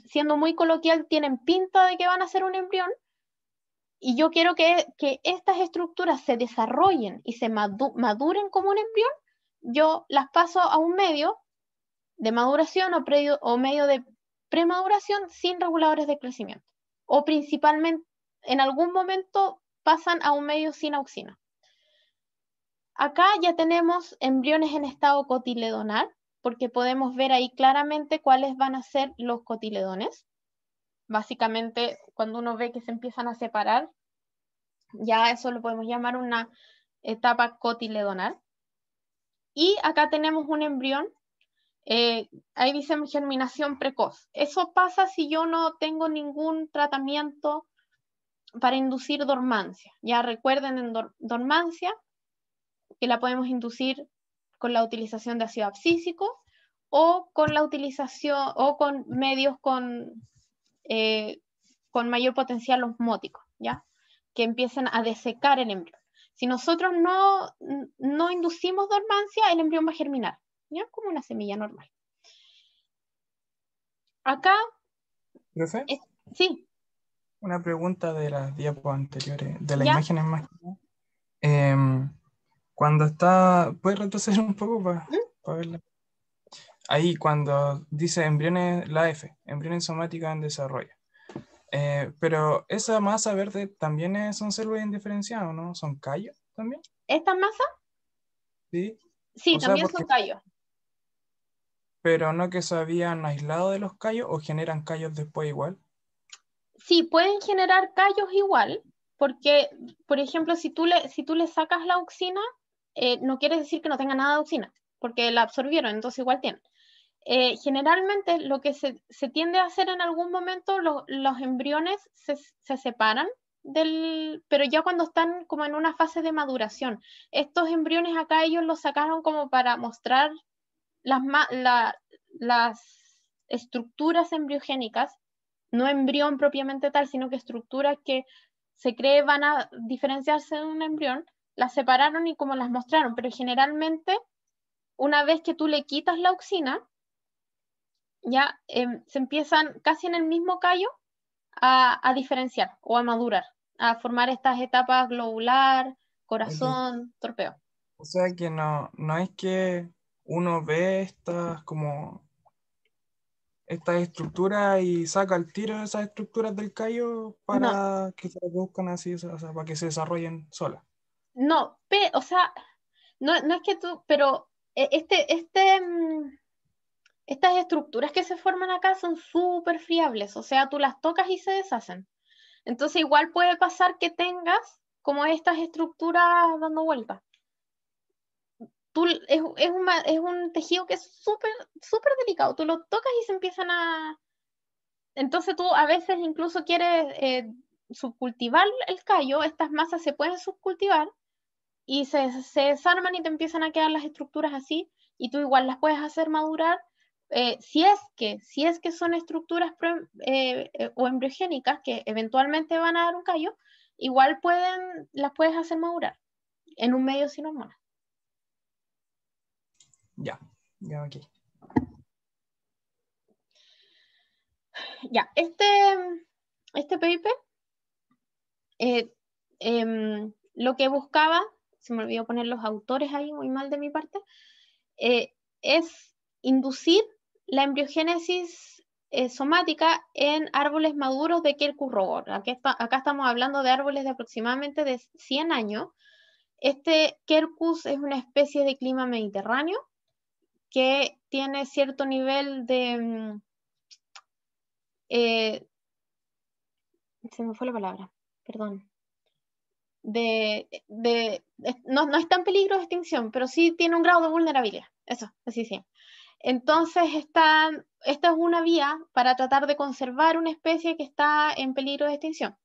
siendo muy coloquial, tienen pinta de que van a ser un embrión. Y yo quiero que, estas estructuras se desarrollen y se maduren como un embrión. Yo las paso a un medio de maduración o, o medio de premaduración sin reguladores de crecimiento. O principalmente, en algún momento pasan a un medio sin auxina. Acá ya tenemos embriones en estado cotiledonal, porque podemos ver ahí claramente cuáles van a ser los cotiledones. Básicamente, cuando uno ve que se empiezan a separar, ya eso lo podemos llamar una etapa cotiledonal. Y acá tenemos un embrión, eh, ahí dice germinación precoz. Eso pasa si yo no tengo ningún tratamiento para inducir dormancia. Ya recuerden en dormancia que la podemos inducir con la utilización de ácido abscísico o con la utilización o con medios con, eh, con mayor potencial osmótico, ¿ya? Que empiecen a desecar el embrión. Si nosotros no, inducimos dormancia, el embrión va a germinar, ¿ya? Como una semilla normal. Acá... ¿No sí. Una pregunta de las diapos anteriores, eh, de la imagen imágenes más. Em, cuando está. ¿Puedes retroceder un poco para verla? Ahí, cuando dice embriones, la F, embriones somáticos en desarrollo. Eh, pero esa masa verde también es, un células indiferenciadas, ¿no? ¿Son callos también? ¿Esta masa? Sí. Sí, también son callos. Pero no que se habían aislado de los callos o generan callos después igual. Sí, pueden generar callos igual, porque, por ejemplo, si tú le, si tú le sacas la auxina, eh, no quiere decir que no tenga nada de auxina, porque la absorbieron, entonces igual tienen. Eh, generalmente lo que se, tiende a hacer en algún momento, los embriones se, separan del, pero ya cuando están como en una fase de maduración. Estos embriones acá ellos los sacaron como para mostrar las, las estructuras embriogénicas, no embrión propiamente tal, sino que estructuras que se cree van a diferenciarse de un embrión, las separaron y como las mostraron, pero generalmente una vez que tú le quitas la auxina, ya em, se empiezan casi en el mismo callo a, diferenciar o a madurar, a formar estas etapas globular, corazón, torpeo. O sea que no, no es que uno ve estas como estas estructuras y saca el tiro de esas estructuras del callo para que se produzcan así, para que se desarrollen solas. No, o sea, no, no, es que tú, pero eh, este, este, mm, estas estructuras que se forman acá son súper friables. o sea, tú las tocas y se deshacen. Entonces igual puede pasar que tengas como estas estructuras dando vuelta. Tú, es, un, tejido que es súper, súper delicado. Tú lo tocas y se empiezan a... Entonces tú a veces incluso quieres eh, subcultivar el callo, estas masas se pueden subcultivar y se, desarman y te empiezan a quedar las estructuras así y tú igual las puedes hacer madurar eh, si es que si es que son estructuras eh, eh, o embriogénicas que eventualmente van a dar un callo igual pueden las puedes hacer madurar en un medio sin hormonas ya ya aquí ya este este PIP em, lo que buscaba se me olvidó poner los autores ahí, muy mal de mi parte, eh, es inducir la embriogénesis eh, somática en árboles maduros de Quercus robur acá estamos hablando de árboles de aproximadamente de 100 años. Este Quercus es una especie de clima mediterráneo que tiene cierto nivel de... Mm, eh, se me fue la palabra, perdón no, está en peligro de extinción, pero sí tiene un grado de vulnerabilidad. Eso, así sí. Entonces, esta, esta es una vía para tratar de conservar una especie que está en peligro de extinción.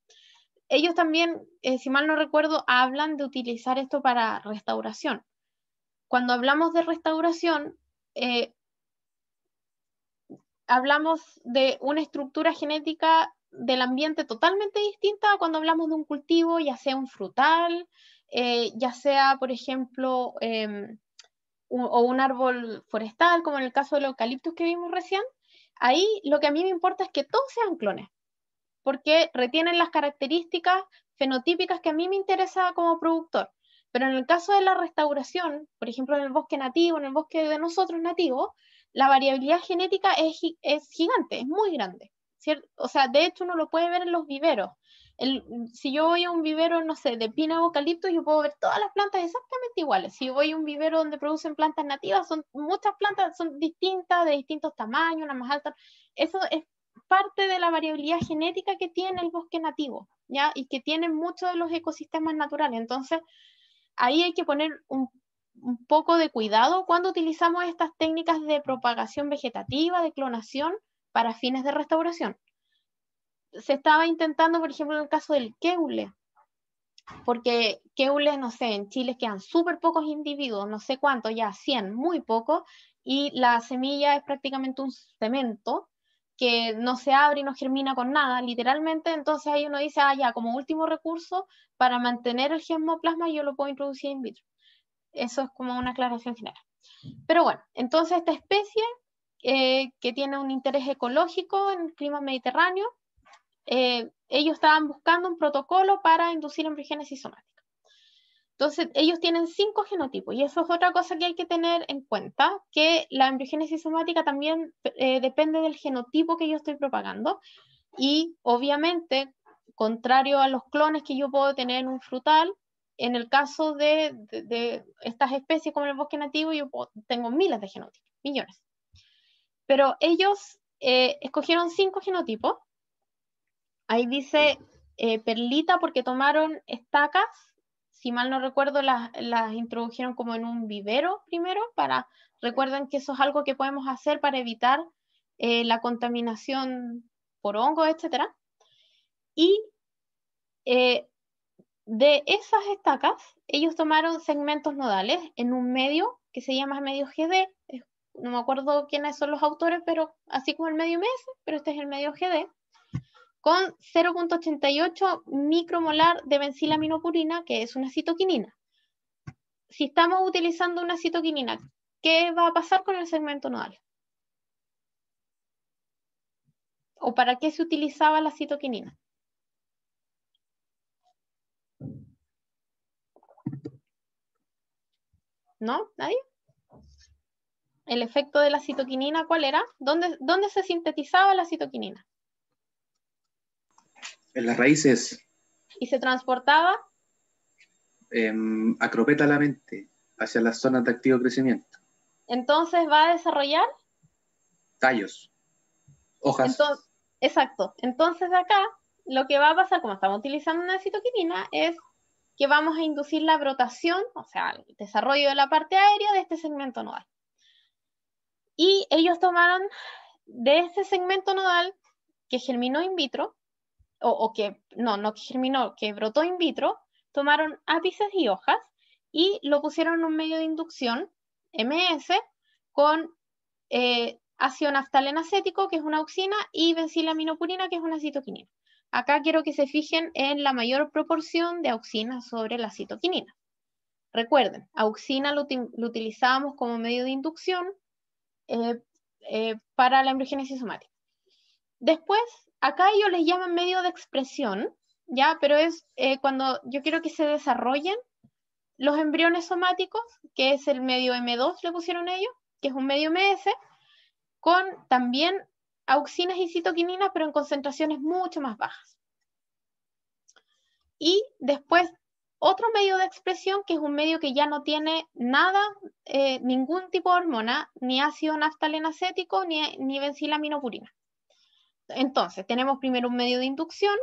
Ellos también, eh, si mal no recuerdo, hablan de utilizar esto para restauración. Cuando hablamos de restauración, eh, hablamos de una estructura genética del ambiente totalmente distinta cuando hablamos de un cultivo, ya sea un frutal, eh, ya sea, por ejemplo, em, o un árbol forestal, como en el caso del eucaliptus que vimos recién. Ahí lo que a mí me importa es que todos sean clones, porque retienen las características fenotípicas que a mí me interesa como productor. Pero en el caso de la restauración, por ejemplo, en el bosque nativo, en el bosque de nosotros nativos, la variabilidad genética es, es gigante, es muy grande. O sea, de hecho uno lo puede ver en los viveros. si yo voy a un vivero, no sé, de pina eucalipto, yo puedo ver todas las plantas exactamente iguales. Si voy a un vivero donde producen plantas nativas, son muchas plantas, son distintas, de distintos tamaños, una más altas. Eso es parte de la variabilidad genética que tiene el bosque nativo, ¿ya? Y que tiene muchos de los ecosistemas naturales. Entonces, ahí hay que poner un poco de cuidado cuando utilizamos estas técnicas de propagación vegetativa, de clonación, para fines de restauración. Se estaba intentando, por ejemplo, en el caso del Keule, porque Keule, no sé, en Chile quedan súper pocos individuos, no sé cuántos, ya 100, muy pocos, y la semilla es prácticamente un cemento que no se abre y no germina con nada, literalmente, entonces ahí uno dice, ah, ya, como último recurso, para mantener el germoplasma yo lo puedo introducir in vitro. Eso es como una aclaración general. Pero bueno, entonces esta especie eh, que tiene un interés ecológico en el clima mediterráneo, eh, ellos estaban buscando un protocolo para inducir embriogénesis somática. Entonces, ellos tienen cinco genotipos y eso es otra cosa que hay que tener en cuenta, que la embriogénesis somática también eh, depende del genotipo que yo estoy propagando y obviamente, contrario a los clones que yo puedo tener en un frutal, en el caso de, estas especies como el bosque nativo, yo tengo miles de genotipos, millones. Pero ellos eh, escogieron cinco genotipos. Ahí dice eh, perlita porque tomaron estacas, si mal no recuerdo, las, introdujeron como en un vivero primero, para, recuerden que eso es algo que podemos hacer para evitar eh, la contaminación por hongos, etc. Y de esas estacas, ellos tomaron segmentos nodales en un medio que se llama medio GD, no me acuerdo quiénes son los autores, pero así como el medio MS, pero este es el medio GD, con 0.88 micromolar de benzilaminopurina, que es una citoquinina. Si estamos utilizando una citoquinina, ¿qué va a pasar con el segmento nodal? ¿O para qué se utilizaba la citoquinina? ¿No? ¿Nadie? el efecto de la citoquinina, ¿cuál era? ¿Dónde, se sintetizaba la citoquinina? En las raíces. ¿Y se transportaba? Eh, acropetalamente, hacia las zonas de activo crecimiento. Entonces va a desarrollar. Tallos, hojas. exacto. Entonces acá lo que va a pasar, como estamos utilizando una citoquinina, es que vamos a inducir la brotación, o sea, el desarrollo de la parte aérea de este segmento nodal. Y ellos tomaron de ese segmento nodal que germinó in vitro, o, que, no, no que germinó, que brotó in vitro, tomaron ápices y hojas y lo pusieron en un medio de inducción, MS, con eh, que es una auxina, y benzilaminopurina, que es una citoquinina. Acá quiero que se fijen en la mayor proporción de auxina sobre la citoquinina. Recuerden, auxina lo utilizábamos como medio de inducción, eh, eh, para la embriogénesis somática. Después, acá ellos les llaman medio de expresión, ¿ya? Pero es eh, cuando yo quiero que se desarrollen los embriones somáticos, que es el medio M2, le pusieron ellos, que es un medio MS, con también auxinas y citoquininas, pero en concentraciones mucho más bajas. Y después otro medio de expresión que es un medio que ya no tiene nada, eh, ningún tipo de hormona, ni ácido naftalenacético, ni, ni benzilaminopurina. Entonces, tenemos primero un medio de inducción,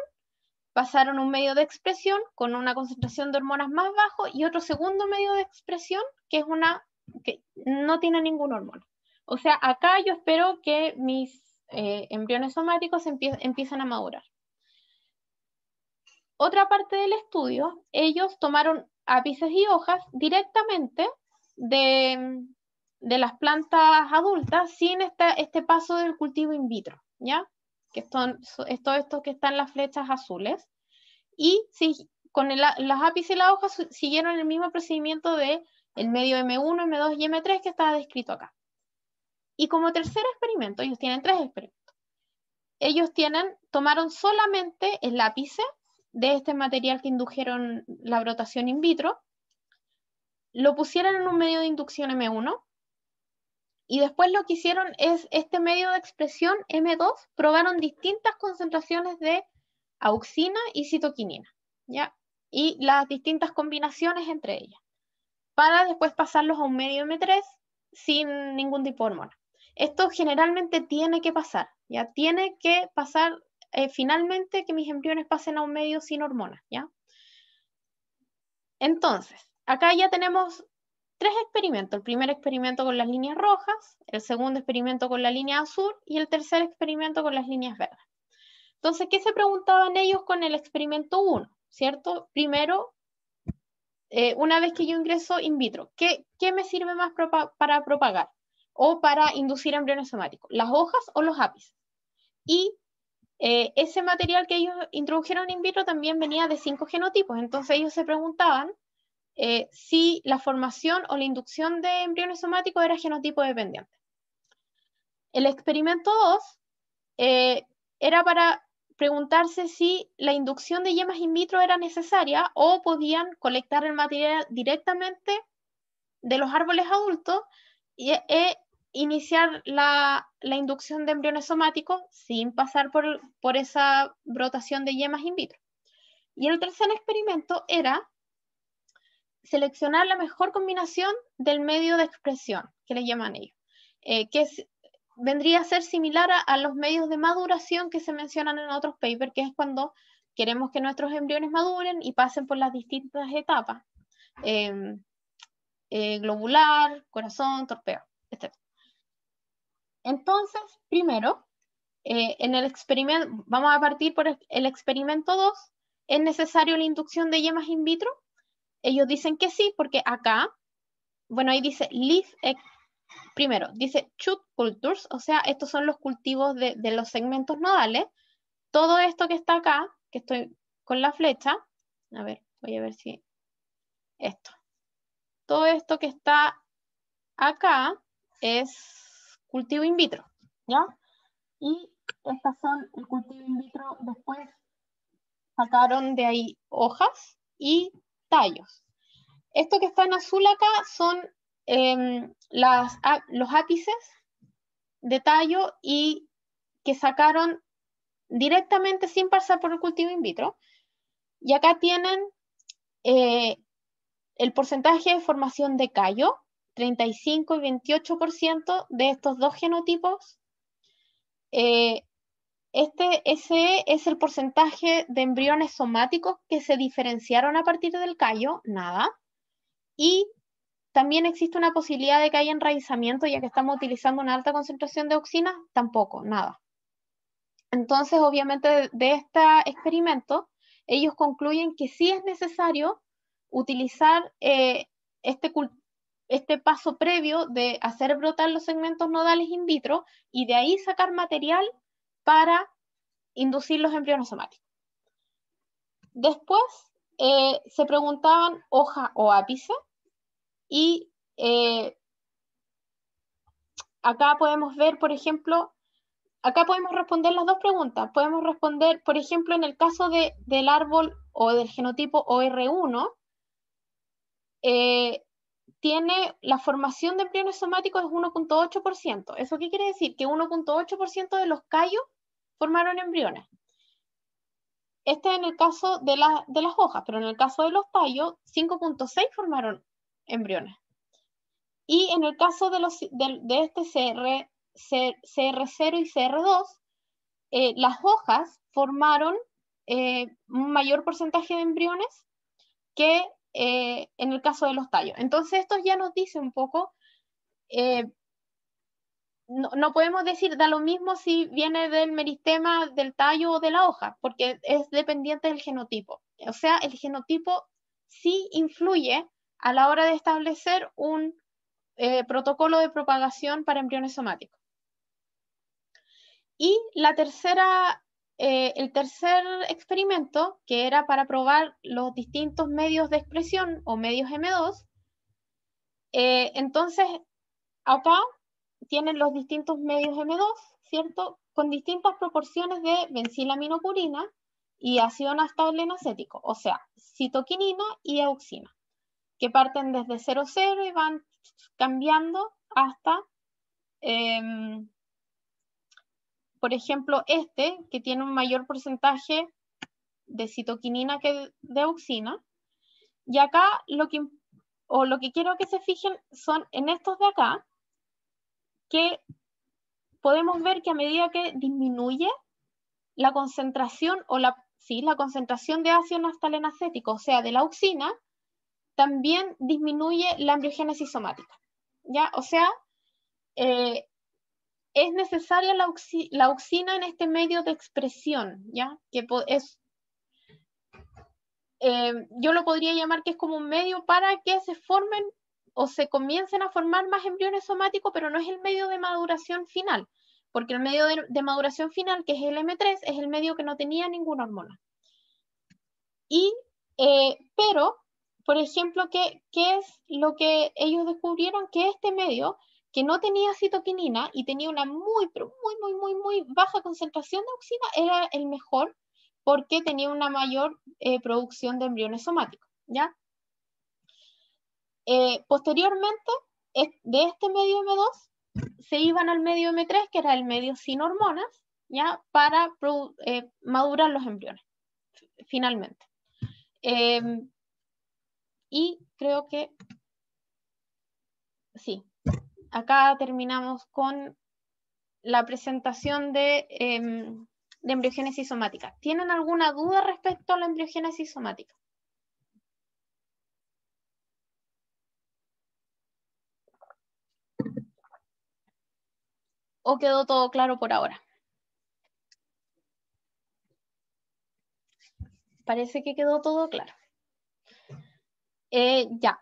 pasaron un medio de expresión con una concentración de hormonas más bajo y otro segundo medio de expresión que es una que no tiene ningún hormona. O sea, acá yo espero que mis eh, embriones somáticos empiecen a madurar otra parte del estudio, ellos tomaron ápices y hojas directamente de, las plantas adultas sin este paso del cultivo in vitro, ¿ya? Que son, es todo que están las flechas azules. Y si, con las ápices y las hojas siguieron el mismo procedimiento de el medio M1, M2 y M3 que está descrito acá. Y como tercer experimento, ellos tienen tres experimentos. Ellos tienen, tomaron solamente el ápice de este material que indujeron la brotación in vitro, lo pusieron en un medio de inducción M1 y después lo que hicieron es este medio de expresión M2, probaron distintas concentraciones de auxina y citoquinina, ¿ya? Y las distintas combinaciones entre ellas, para después pasarlos a un medio M3 sin ningún tipo de hormona. Esto generalmente tiene que pasar, ya tiene que pasar eh, finalmente que mis embriones pasen a un medio sin hormonas, ¿ya? Entonces, acá ya tenemos tres experimentos. El primer experimento con las líneas rojas, el segundo experimento con la línea azul y el tercer experimento con las líneas verdes. Entonces, ¿qué se preguntaban ellos con el experimento 1? ¿Cierto? Primero, eh, una vez que yo ingreso in vitro, ¿qué, qué me sirve más para propagar o para inducir embriones somáticos? ¿Las hojas o los ápices? Y eh, ese material que ellos introdujeron in vitro también venía de cinco genotipos, entonces ellos se preguntaban eh, si la formación o la inducción de embriones somáticos era genotipo dependiente. El experimento 2 eh, era para preguntarse si la inducción de yemas in vitro era necesaria o podían colectar el material directamente de los árboles adultos y, iniciar la, inducción de embriones somáticos sin pasar por, esa brotación de yemas in vitro. Y el tercer experimento era seleccionar la mejor combinación del medio de expresión, que le llaman ellos, eh, que vendría a ser similar a, los medios de maduración que se mencionan en otros papers, que es cuando queremos que nuestros embriones maduren y pasen por las distintas etapas, em, eh, globular, corazón, torpeo, etc. Entonces, primero, eh, en el experimento, vamos a partir por el experimento 2, ¿es necesario la inducción de yemas in vitro? Ellos dicen que sí, porque acá, bueno, ahí dice leaf, primero, dice chut cultures, o sea, estos son los cultivos de los segmentos nodales. Todo esto que está acá, que estoy con la flecha, a ver, voy a ver si, esto. Todo esto que está acá es cultivo in vitro, ¿ya? Y estas son el cultivo in vitro, después sacaron de ahí hojas y tallos. Esto que está en azul acá son em, los ápices de tallo y que sacaron directamente sin pasar por el cultivo in vitro. Y acá tienen eh, el porcentaje de formación de callo, 35 y 28% de estos dos genotipos, eh, este, ese es el porcentaje de embriones somáticos que se diferenciaron a partir del callo, nada. Y también existe una posibilidad de que haya enraizamiento, ya que estamos utilizando una alta concentración de oxina, tampoco, nada. Entonces, obviamente, de, este experimento, ellos concluyen que sí es necesario utilizar eh, este cultivo este paso previo de hacer brotar los segmentos nodales in vitro y de ahí sacar material para inducir los embriones somáticos. Después eh, se preguntaban hoja o ápice y eh, acá podemos ver, por ejemplo, acá podemos responder las dos preguntas. Podemos responder, por ejemplo, en el caso del árbol o del genotipo OR1, tiene la formación de embriones somáticos es 1.8%. ¿Eso qué quiere decir? Que 1.8% de los callos formaron embriones. Este en el caso de, de las hojas, pero en el caso de los tallos, 5.6 formaron embriones. Y en el caso de, los, este CR, CR, 0 y CR2, eh, las hojas formaron eh, un mayor porcentaje de embriones que eh, en el caso de los tallos. Entonces, esto ya nos dice un poco, eh, no, podemos decir, da lo mismo si viene del meristema, del tallo o de la hoja, porque es dependiente del genotipo. O sea, el genotipo sí influye a la hora de establecer un eh, protocolo de propagación para embriones somáticos. Y la tercera eh, el tercer experimento, que era para probar los distintos medios de expresión o medios M2, eh, entonces acá tienen los distintos medios M2, ¿cierto? Con distintas proporciones de benzilaminopurina y ácido acético, o sea, citoquinina y auxina, que parten desde 0,0 y van cambiando hasta em, por ejemplo, este, que tiene un mayor porcentaje de citoquinina que de auxina. Y acá lo que, o lo que quiero que se fijen son en estos de acá, que podemos ver que a medida que disminuye la concentración o la, la concentración de ácido naftalenacético, o sea, de la auxina, también disminuye la embriogénesis somática. ¿ya? O sea, eh, es necesaria la, auxina en este medio de expresión, ¿ya? Que eh, yo lo podría llamar que es como un medio para que se formen o se comiencen a formar más embriones somáticos, pero no es el medio de maduración final, porque el medio de, maduración final, que es el M3, es el medio que no tenía ninguna hormona. Y, eh, pero, por ejemplo, ¿qué es lo que ellos descubrieron? Que este medio que no tenía citoquinina y tenía una muy, muy, muy, muy, muy baja concentración de auxina, era el mejor porque tenía una mayor eh, producción de embriones somáticos. ¿ya? Eh, posteriormente, de este medio M2 se iban al medio M3, que era el medio sin hormonas, ¿ya? para eh, madurar los embriones, finalmente. Em, y creo que... Sí, acá terminamos con la presentación de, em, de embriogénesis somática. ¿Tienen alguna duda respecto a la embriogénesis somática? ¿O quedó todo claro por ahora? Parece que quedó todo claro. Eh, ya,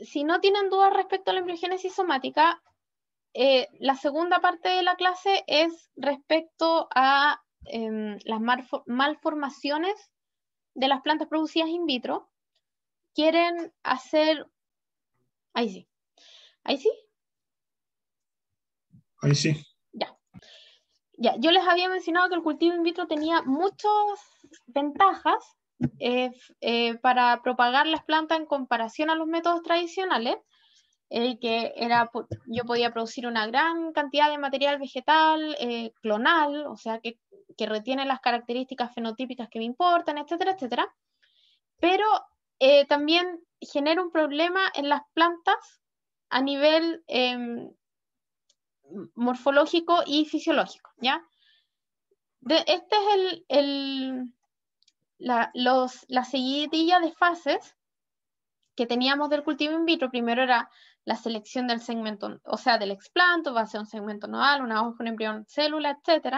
si no tienen dudas respecto a la embriogénesis somática, eh, la segunda parte de la clase es respecto a em, las malformaciones de las plantas producidas in vitro. Quieren hacer... Ahí sí. Ahí sí. Ahí sí. Ya. Ya, yo les había mencionado que el cultivo in vitro tenía muchas ventajas eh, para propagar las plantas en comparación a los métodos tradicionales, eh, que era, yo podía producir una gran cantidad de material vegetal eh, clonal, o sea, que, que, retiene las características fenotípicas que me importan, etcétera, etcétera, pero también genera un problema en las plantas a nivel em, morfológico y fisiológico, ¿ya? De, este es el, el la, los, la seguidilla de fases que teníamos del cultivo in vitro, primero era la selección del segmento, o sea, del explanto, va a ser un segmento nodal, una hoja, un embrión, célula, etc.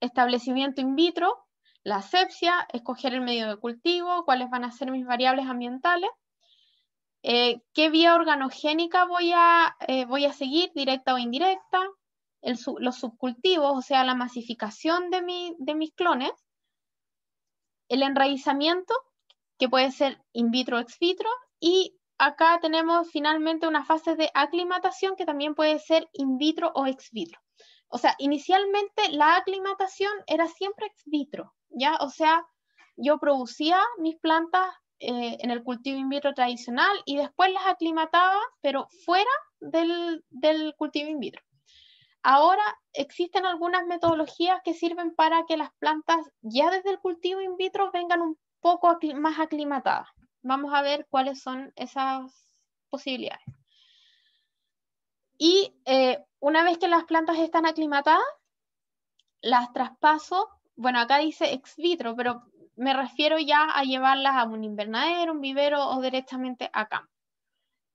Establecimiento in vitro, la asepsia, escoger el medio de cultivo, cuáles van a ser mis variables ambientales, eh, qué vía organogénica voy a, eh, voy a seguir, directa o indirecta, los subcultivos, o sea, la masificación de, mi, de mis clones, el enraizamiento, que puede ser in vitro o ex vitro, y acá tenemos finalmente una fase de aclimatación que también puede ser in vitro o ex vitro. O sea, inicialmente la aclimatación era siempre ex vitro, ¿ya? O sea, yo producía mis plantas eh, en el cultivo in vitro tradicional y después las aclimataba, pero fuera del cultivo in vitro. Ahora existen algunas metodologías que sirven para que las plantas ya desde el cultivo in vitro vengan un poco más aclimatadas. Vamos a ver cuáles son esas posibilidades. Y eh, una vez que las plantas están aclimatadas, las traspaso, bueno, acá dice ex vitro, pero me refiero ya a llevarlas a un invernadero, un vivero o directamente a campo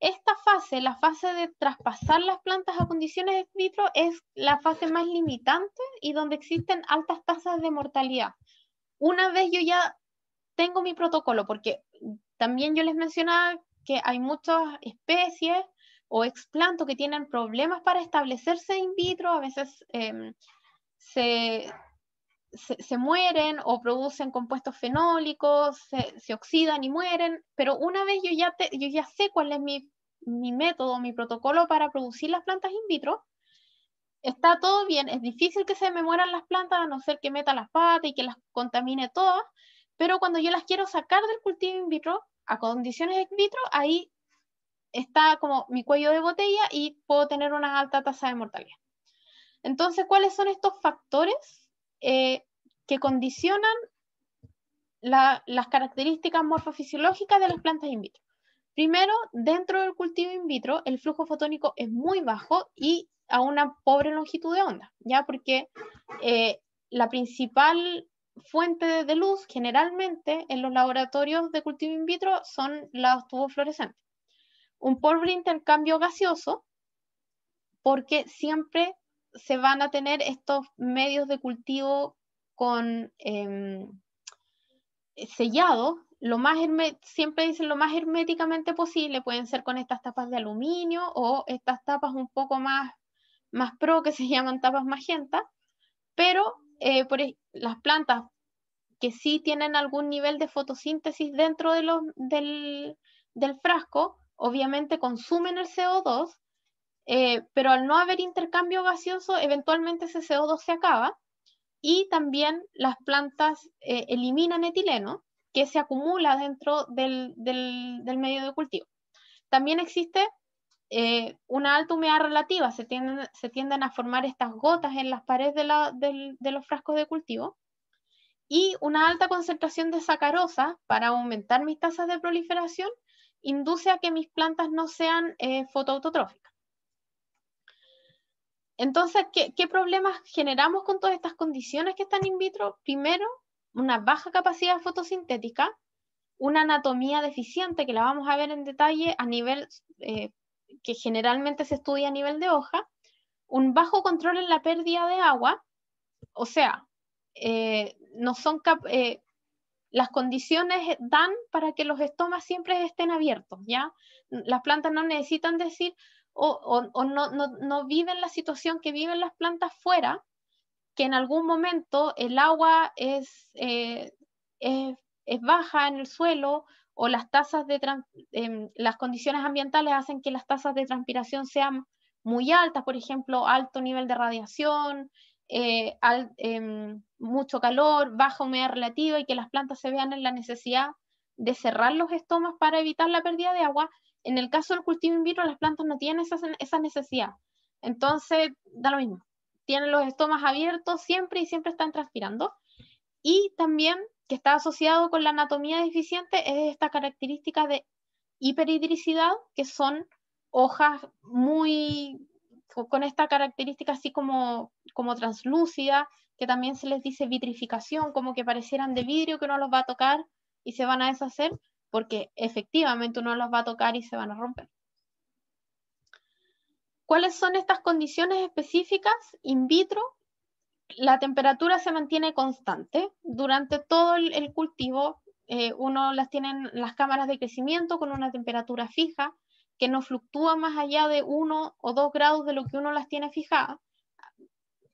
esta fase, la fase de traspasar las plantas a condiciones in vitro, es la fase más limitante y donde existen altas tasas de mortalidad. Una vez yo ya tengo mi protocolo, porque también yo les mencionaba que hay muchas especies o explantos que tienen problemas para establecerse in vitro, a veces em, se, se, mueren o producen compuestos fenólicos, se, oxidan y mueren, pero una vez yo ya, yo ya sé cuál es mi, método, mi protocolo para producir las plantas in vitro, está todo bien, es difícil que se me mueran las plantas a no ser que meta las patas y que las contamine todas, pero cuando yo las quiero sacar del cultivo in vitro a condiciones in vitro, ahí está como mi cuello de botella y puedo tener una alta tasa de mortalidad. Entonces, ¿cuáles son estos factores eh, que condicionan las características morfofisiológicas de las plantas in vitro. Primero, dentro del cultivo in vitro, el flujo fotónico es muy bajo y a una pobre longitud de onda, ya porque eh, la principal fuente de luz generalmente en los laboratorios de cultivo in vitro son los tubos fluorescentes. Un pobre intercambio gaseoso, porque siempre se van a tener estos medios de cultivo con em, eh, sellados, lo más siempre dicen lo más herméticamente posible, pueden ser con estas tapas de aluminio o estas tapas un poco más, más pro que se [laughs] llaman tapas magenta, pero eh, por, las plantas que sí tienen algún nivel de fotosíntesis dentro del frasco, obviamente consumen el CO2 eh, pero al no haber intercambio gaseoso, eventualmente ese CO2 se acaba y también las plantas eh, eliminan etileno que se acumula dentro del, medio de cultivo. También existe eh, una alta humedad relativa, se tienden, a formar estas gotas en las paredes de, los frascos de cultivo y una alta concentración de sacarosa para aumentar mis tasas de proliferación induce a que mis plantas no sean fotoautotróficas. Entonces, ¿qué, problemas generamos con todas estas condiciones que están in vitro? Primero, una baja capacidad fotosintética, una anatomía deficiente, que la vamos a ver en detalle a nivel eh, que generalmente se estudia a nivel de hoja, un bajo control en la pérdida de agua, o sea, eh, eh, las condiciones dan para que los estomas siempre estén abiertos, ¿ya? Las plantas no necesitan decir, o, no, viven la situación que viven las plantas fuera, que en algún momento el agua es, eh, es, baja en el suelo o las tasas de em, las condiciones ambientales hacen que las tasas de transpiración sean muy altas, por ejemplo, alto nivel de radiación, eh, em, mucho calor, bajo humedad relativa y que las plantas se vean en la necesidad de cerrar los estomas para evitar la pérdida de agua, en el caso del cultivo in vitro, las plantas no tienen esa, necesidad. Entonces, da lo mismo. Tienen los estomas abiertos siempre y siempre están transpirando. Y también, que está asociado con la anatomía deficiente, es esta característica de hiperhidricidad, que son hojas muy con esta característica así como, como translúcida, que también se les dice vitrificación, como que parecieran de vidrio que no los va a tocar y se van a deshacer porque efectivamente uno los va a tocar y se van a romper. ¿Cuáles son estas condiciones específicas? In vitro, la temperatura se mantiene constante durante todo el cultivo. Eh, uno las en las cámaras de crecimiento con una temperatura fija que no fluctúa más allá de uno o dos grados de lo que uno las tiene fijada.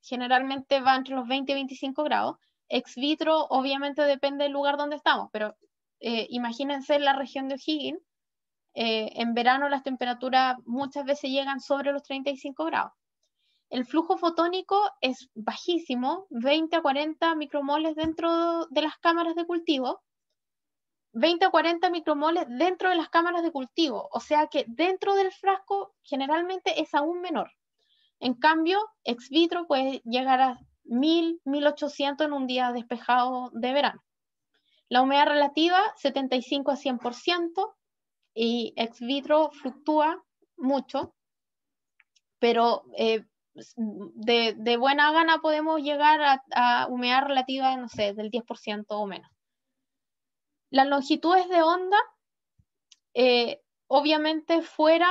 Generalmente va entre los 20 y 25 grados. Ex vitro, obviamente, depende del lugar donde estamos, pero eh, imagínense la región de O'Higgins, eh, en verano las temperaturas muchas veces llegan sobre los 35 grados. El flujo fotónico es bajísimo, 20 a 40 micromoles dentro de las cámaras de cultivo, 20 a 40 micromoles dentro de las cámaras de cultivo, o sea que dentro del frasco generalmente es aún menor. En cambio, ex vitro puede llegar a 1000, 1800 en un día despejado de verano. La humedad relativa, 75 a 100%, y ex vitro fluctúa mucho, pero eh, de, buena gana podemos llegar a, humedad relativa, no sé, del 10% o menos. Las longitudes de onda, eh, obviamente fuera,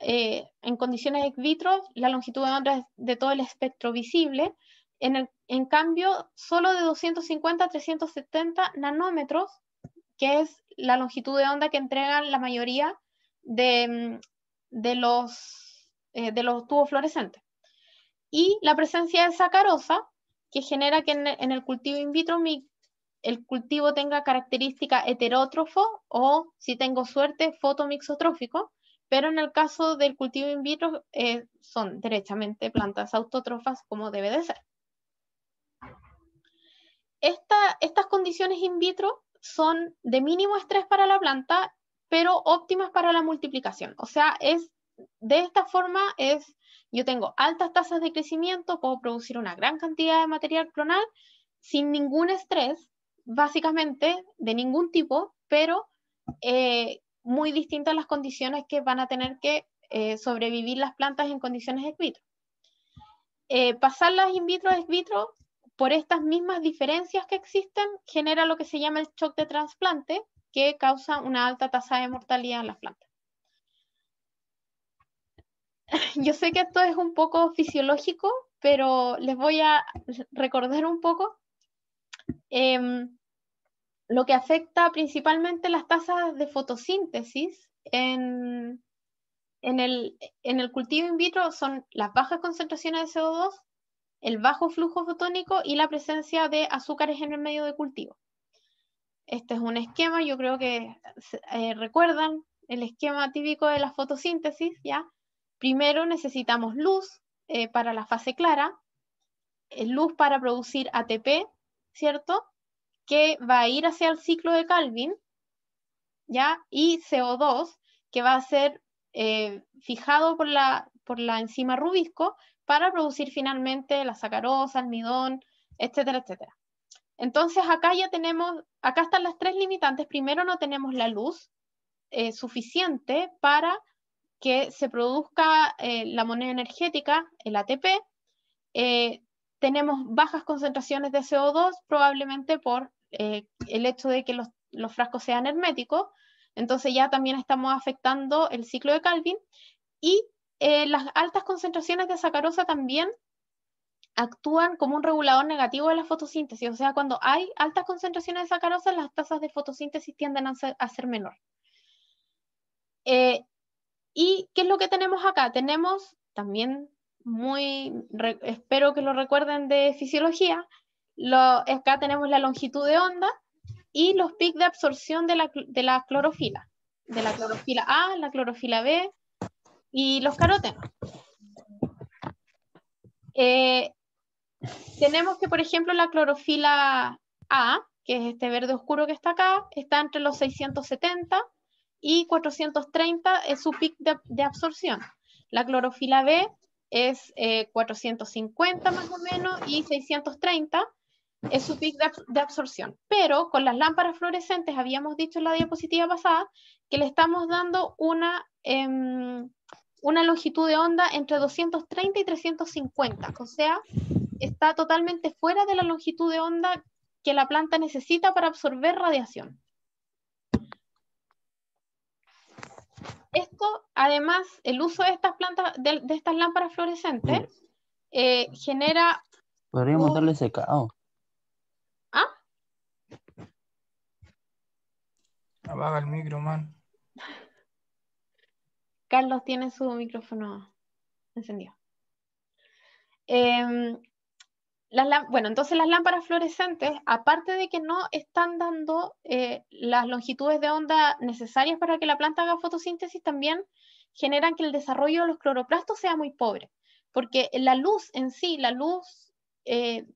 eh, en condiciones ex vitro, la longitud de onda es de todo el espectro visible, en, cambio, solo de 250 a 370 nanómetros, que es la longitud de onda que entregan la mayoría de, mm, los, eh, de los tubos fluorescentes. Y la presencia de sacarosa, que genera que en, el cultivo in vitro el cultivo tenga característica heterótrofo o, si tengo suerte, fotomixotrófico, pero en el caso del cultivo in vitro eh, son derechamente plantas autótrofas como debe de ser estas condiciones in vitro son de mínimo estrés para la planta, pero óptimas para la multiplicación. O sea, es de esta forma es, yo tengo altas tasas de crecimiento, puedo producir una gran cantidad de material clonal sin ningún estrés, básicamente, de ningún tipo, pero eh, muy distintas las condiciones que van a tener que eh, sobrevivir las plantas en condiciones ex vitro. Eh, pasarlas in vitro a ex vitro por estas mismas diferencias que existen, genera lo que se llama el shock de trasplante, que causa una alta tasa de mortalidad en las plantas. [laughs] Yo sé que esto es un poco fisiológico, pero les voy a recordar un poco em, lo que afecta principalmente las tasas de fotosíntesis en el cultivo in vitro son las bajas concentraciones de CO2 el bajo flujo fotónico y la presencia de azúcares en el medio de cultivo. Este es un esquema, yo creo que eh, recuerdan el esquema típico de la fotosíntesis, ¿ya? Primero necesitamos luz eh, para la fase clara, eh, luz para producir ATP, ¿cierto? Que va a ir hacia el ciclo de Calvin, ¿ya? Y CO2, que va a ser fijado por la, por la enzima Rubisco, para producir finalmente la sacarosa, almidón, etcétera, etcétera. Entonces acá ya tenemos, acá están las tres limitantes. Primero no tenemos la luz eh, suficiente para que se produzca eh, la moneda energética, el ATP. Eh, tenemos bajas concentraciones de CO2 probablemente por el hecho de que los, los frascos sean herméticos. Entonces ya también estamos afectando el ciclo de Calvin. Y eh, las altas concentraciones de sacarosa también actúan como un regulador negativo de la fotosíntesis. O sea, cuando hay altas concentraciones de sacarosa, las tasas de fotosíntesis tienden a ser, menor. Eh, ¿Y qué es lo que tenemos acá? Tenemos también muy, espero que lo recuerden de fisiología, acá tenemos la longitud de onda y los picos de absorción de la, de la clorofila, de la clorofila A, la clorofila B, y los carotenos. Eh, tenemos que, por ejemplo, la clorofila A, que es este verde oscuro que está acá, está entre los 670 y 430 es su pic de, absorción. La clorofila B es 450 eh, más o menos y 630 es su pic de, absorción. Pero con las lámparas fluorescentes, habíamos dicho en la diapositiva pasada, que le estamos dando una, em, una longitud de onda entre 230 y 350, o sea, está totalmente fuera de la longitud de onda que la planta necesita para absorber radiación. Esto, además, el uso de estas plantas, de, estas lámparas fluorescentes, eh, genera... Podríamos darle secado. ¿Ah? Apaga el micro, man. Carlos tiene su micrófono encendido. Em, bueno, entonces las lámparas fluorescentes, aparte de que no están dando eh, las longitudes de onda necesarias para que la planta haga fotosíntesis, también generan que el desarrollo de los cloroplastos sea muy pobre, porque la luz en sí, la luz eh,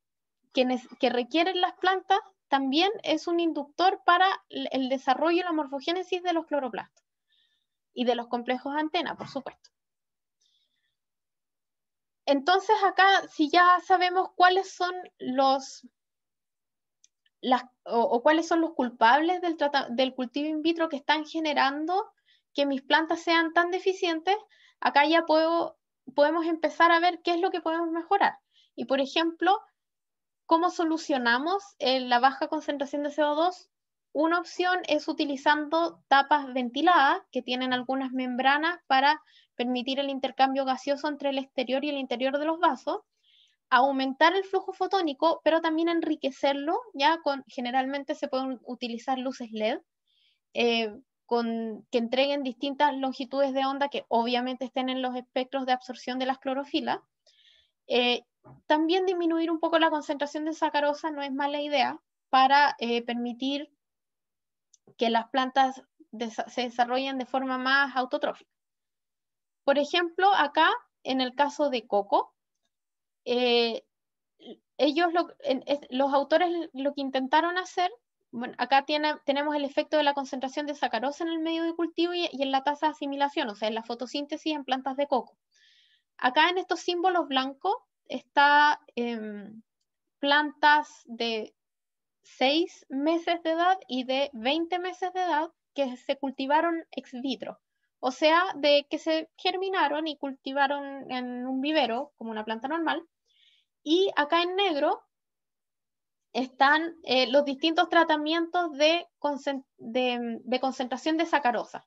que, requieren las plantas, también es un inductor para el desarrollo y la morfogénesis de los cloroplastos y de los complejos antena, por supuesto. Entonces acá, si ya sabemos cuáles son los, o, cuáles son los culpables del, cultivo in vitro que están generando que mis plantas sean tan deficientes, acá ya puedo, podemos empezar a ver qué es lo que podemos mejorar. Y por ejemplo, cómo solucionamos eh, la baja concentración de CO2 una opción es utilizando tapas ventiladas que tienen algunas membranas para permitir el intercambio gaseoso entre el exterior y el interior de los vasos, aumentar el flujo fotónico, pero también enriquecerlo, ya con, generalmente se pueden utilizar luces LED, eh, con, que entreguen distintas longitudes de onda que obviamente estén en los espectros de absorción de las clorofilas. Eh, también disminuir un poco la concentración de sacarosa no es mala idea para eh, permitir que las plantas se desarrollen de forma más autotrófica. Por ejemplo, acá, en el caso de coco, eh, ellos los autores lo que intentaron hacer, acá tiene, tenemos el efecto de la concentración de sacarosa en el medio de cultivo y, en la tasa de asimilación, o sea, en la fotosíntesis en plantas de coco. Acá en estos símbolos blancos está em, plantas de 6 meses de edad y de 20 meses de edad que se cultivaron ex vitro, o sea, de que se germinaron y cultivaron en un vivero como una planta normal. Y acá en negro están eh, los distintos tratamientos de, de, de concentración de sacarosa.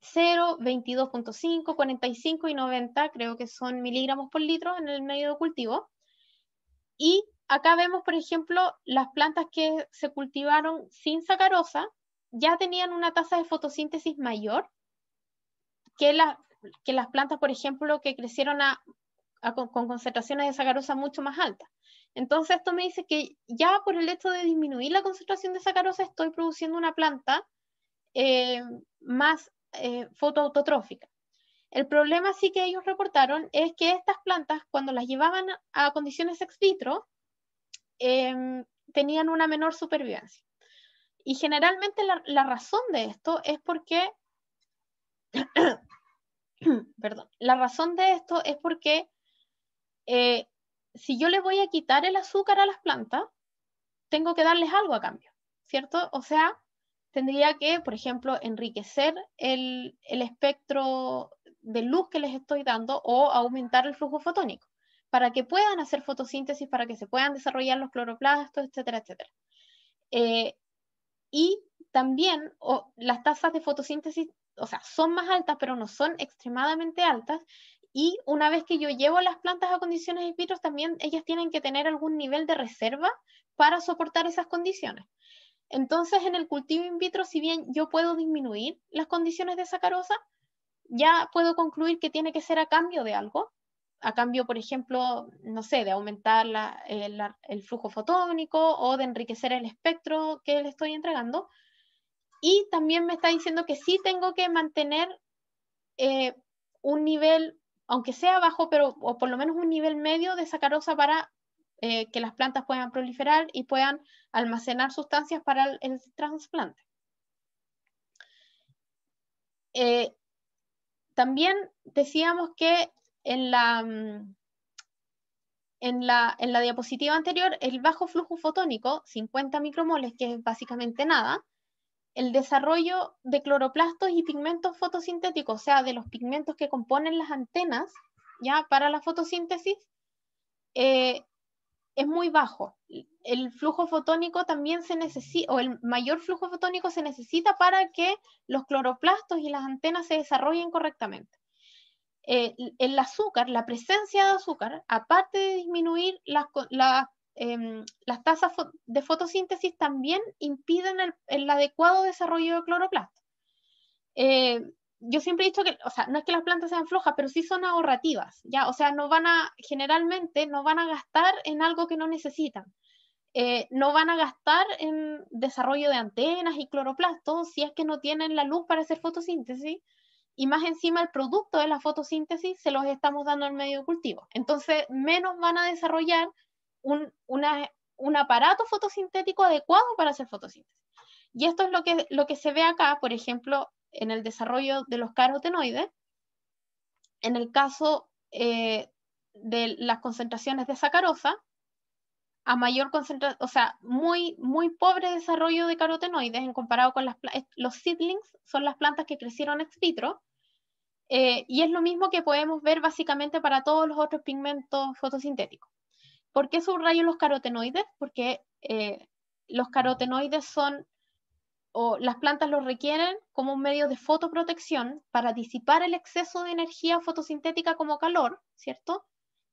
0, 22.5, 45 y 90, creo que son miligramos por litro en el medio de cultivo. Y acá vemos, por ejemplo, las plantas que se cultivaron sin sacarosa ya tenían una tasa de fotosíntesis mayor que, las plantas, por ejemplo, que crecieron con, concentraciones de sacarosa mucho más altas. Entonces esto me dice que ya por el hecho de disminuir la concentración de sacarosa estoy produciendo una planta eh, más eh, fotoautotrófica. El problema sí que ellos reportaron es que estas plantas, cuando las llevaban a condiciones ex vitro, Em, tenían una menor supervivencia. Y generalmente la, razón de esto es porque, [coughs] perdón, la razón de esto es porque eh, si yo le voy a quitar el azúcar a las plantas, tengo que darles algo a cambio, ¿cierto? O sea, tendría que, por ejemplo, enriquecer el, el espectro de luz que les estoy dando o aumentar el flujo fotónico para que puedan hacer fotosíntesis, para que se puedan desarrollar los cloroplastos, etcétera, etcétera. Eh, y también las tasas de fotosíntesis, o sea, son más altas, pero no son extremadamente altas. Y una vez que yo llevo las plantas a condiciones in vitro, también ellas tienen que tener algún nivel de reserva para soportar esas condiciones. Entonces, en el cultivo in vitro, si bien yo puedo disminuir las condiciones de sacarosa, ya puedo concluir que tiene que ser a cambio de algo a cambio, por ejemplo, no sé, de aumentar eh, el, flujo fotónico o de enriquecer el espectro que le estoy entregando. Y también me está diciendo que sí tengo que mantener eh, un nivel, aunque sea bajo, pero o por lo menos un nivel medio de sacarosa para eh, que las plantas puedan proliferar y puedan almacenar sustancias para el, trasplante. también decíamos que Mm, en la, en la, diapositiva anterior, el bajo flujo fotónico, 50 micromoles, que es básicamente nada, el desarrollo de cloroplastos y pigmentos fotosintéticos, o sea, de los pigmentos que componen las antenas, ya para la fotosíntesis, eh, es muy bajo. El flujo fotónico también se necesita, o el mayor flujo fotónico se necesita para que los cloroplastos y las antenas se desarrollen correctamente. Eh, el azúcar, la presencia de azúcar, aparte de disminuir las, em, tasas de fotosíntesis, también impiden el, adecuado desarrollo de cloroplastos eh, yo siempre he dicho que, o sea, no es que las plantas sean flojas, pero sí son ahorrativas, ¿ya? O sea, no van a, generalmente, no van a gastar en algo que no necesitan. Eh, no van a gastar en desarrollo de antenas y cloroplastos si es que no tienen la luz para hacer fotosíntesis, y más encima el producto de la fotosíntesis se los estamos dando al medio cultivo. Entonces, menos van a desarrollar un, aparato fotosintético adecuado para hacer fotosíntesis. Y esto es lo que, lo que se ve acá, por ejemplo, en el desarrollo de los carotenoides, en el caso eh, de las concentraciones de sacarosa, a mayor concentración, o sea, muy, muy pobre desarrollo de carotenoides en comparado con las los seedlings, son las plantas que crecieron ex vitro, eh, y es lo mismo que podemos ver básicamente para todos los otros pigmentos fotosintéticos. ¿Por qué subrayo los carotenoides? Porque eh, los carotenoides son, o las plantas los requieren como un medio de fotoprotección para disipar el exceso de energía fotosintética como calor, ¿cierto?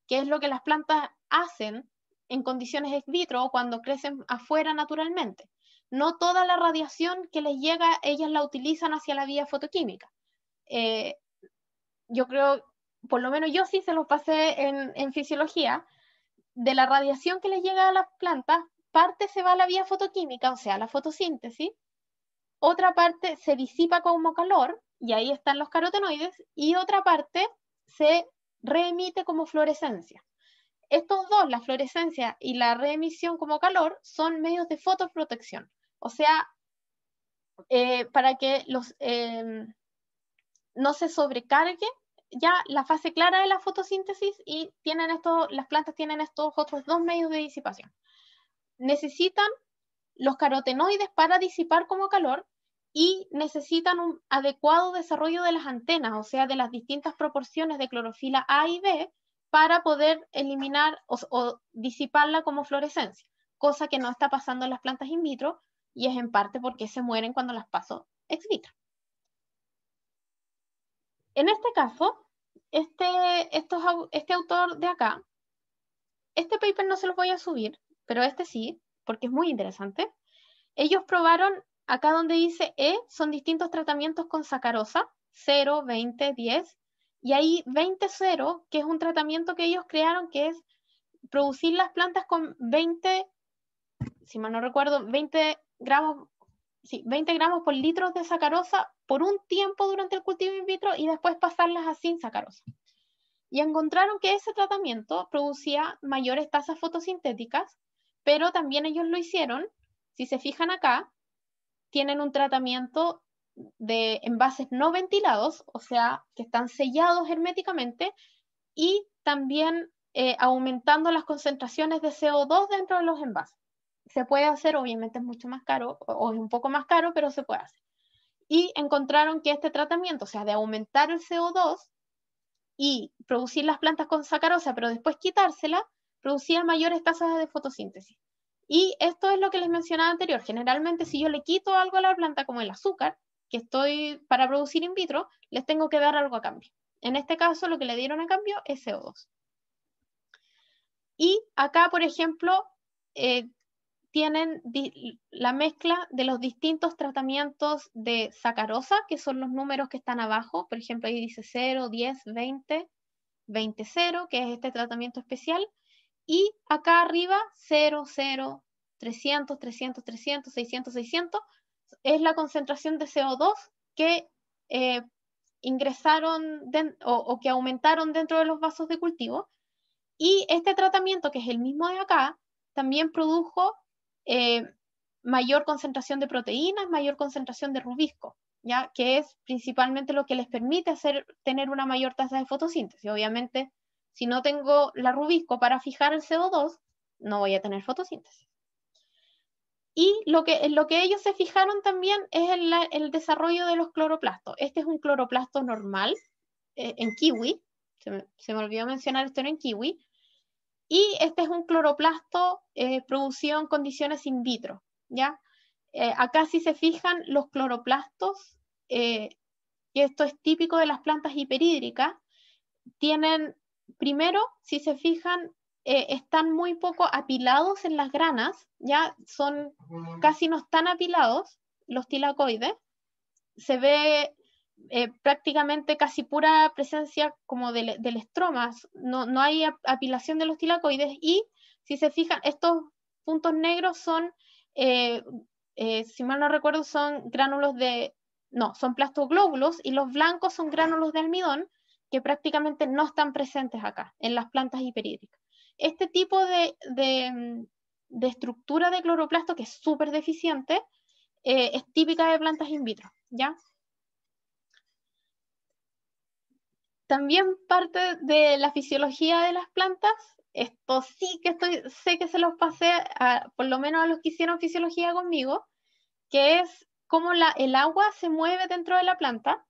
Que es lo que las plantas hacen en condiciones ex vitro o cuando crecen afuera naturalmente. No toda la radiación que les llega, ellas la utilizan hacia la vía fotoquímica. Eh, yo creo, por lo menos yo sí se los pasé en, en fisiología, de la radiación que les llega a las plantas, parte se va a la vía fotoquímica, o sea, la fotosíntesis, otra parte se disipa como calor, y ahí están los carotenoides, y otra parte se reemite como fluorescencia. Estos dos, la fluorescencia y la reemisión como calor, son medios de fotoprotección. O sea, eh, para que los, eh, no se sobrecargue ya la fase clara de la fotosíntesis y tienen esto, las plantas tienen estos otros dos medios de disipación. Necesitan los carotenoides para disipar como calor y necesitan un adecuado desarrollo de las antenas, o sea, de las distintas proporciones de clorofila A y B para poder eliminar o, o disiparla como fluorescencia, cosa que no está pasando en las plantas in vitro y es en parte porque se mueren cuando las paso ex vitro. En este caso, este, estos, este autor de acá, este paper no se los voy a subir, pero este sí, porque es muy interesante. Ellos probaron acá donde dice E, son distintos tratamientos con sacarosa, 0, 20, 10, y ahí 20-0, que es un tratamiento que ellos crearon, que es producir las plantas con 20, si mal no recuerdo, 20 gramos sí, 20 gramos por litro de sacarosa por un tiempo durante el cultivo in vitro y después pasarlas a sin sacarosa. Y encontraron que ese tratamiento producía mayores tasas fotosintéticas, pero también ellos lo hicieron, si se fijan acá, tienen un tratamiento de envases no ventilados, o sea, que están sellados herméticamente, y también eh, aumentando las concentraciones de CO2 dentro de los envases se puede hacer, obviamente es mucho más caro, o es un poco más caro, pero se puede hacer. Y encontraron que este tratamiento, o sea, de aumentar el CO2 y producir las plantas con sacarosa, pero después quitársela, producía mayores tasas de fotosíntesis. Y esto es lo que les mencionaba anterior. Generalmente, si yo le quito algo a la planta, como el azúcar, que estoy para producir in vitro, les tengo que dar algo a cambio. En este caso, lo que le dieron a cambio es CO2. Y acá, por ejemplo, eh, tienen la mezcla de los distintos tratamientos de sacarosa, que son los números que están abajo, por ejemplo, ahí dice 0, 10, 20, 20, 0, que es este tratamiento especial, y acá arriba 0, 0, 300, 300, 300, 600, 600, es la concentración de CO2 que eh, ingresaron o, o que aumentaron dentro de los vasos de cultivo, y este tratamiento, que es el mismo de acá, también produjo eh, mayor concentración de proteínas, mayor concentración de rubisco, ¿ya? que es principalmente lo que les permite tener una mayor tasa de fotosíntesis. Obviamente, si no tengo la rubisco para fijar el CO2, no voy a tener fotosíntesis. Y lo que, lo que ellos se fijaron también es en el desarrollo de los cloroplastos. Este es un cloroplasto normal eh, en kiwi, se me, se me, olvidó mencionar esto en kiwi, y este es un cloroplasto eh, producido en condiciones in vitro. ¿ya? Eh, acá si se fijan los cloroplastos, eh, y esto es típico de las plantas hiperhídricas, tienen, primero, si se fijan, están muy poco apilados en las granas, ya son, casi no están apilados los tilacoides, se ve eh, prácticamente casi pura presencia como del, del no, hay apilación de los tilacoides y si se fijan, estos puntos negros son, eh, eh, si mal no recuerdo, son gránulos de, no, son plastoglóbulos y los blancos son gránulos de almidón que prácticamente no están presentes acá en las plantas hiperhídricas. Este tipo de, de estructura de cloroplasto, que es súper deficiente, es típica de plantas in vitro, ¿ya? también parte de la fisiología de las plantas. Esto sí que estoy, sé que se los pasé, por lo menos a los que hicieron fisiología conmigo, que es cómo la, el agua se mueve dentro de la planta,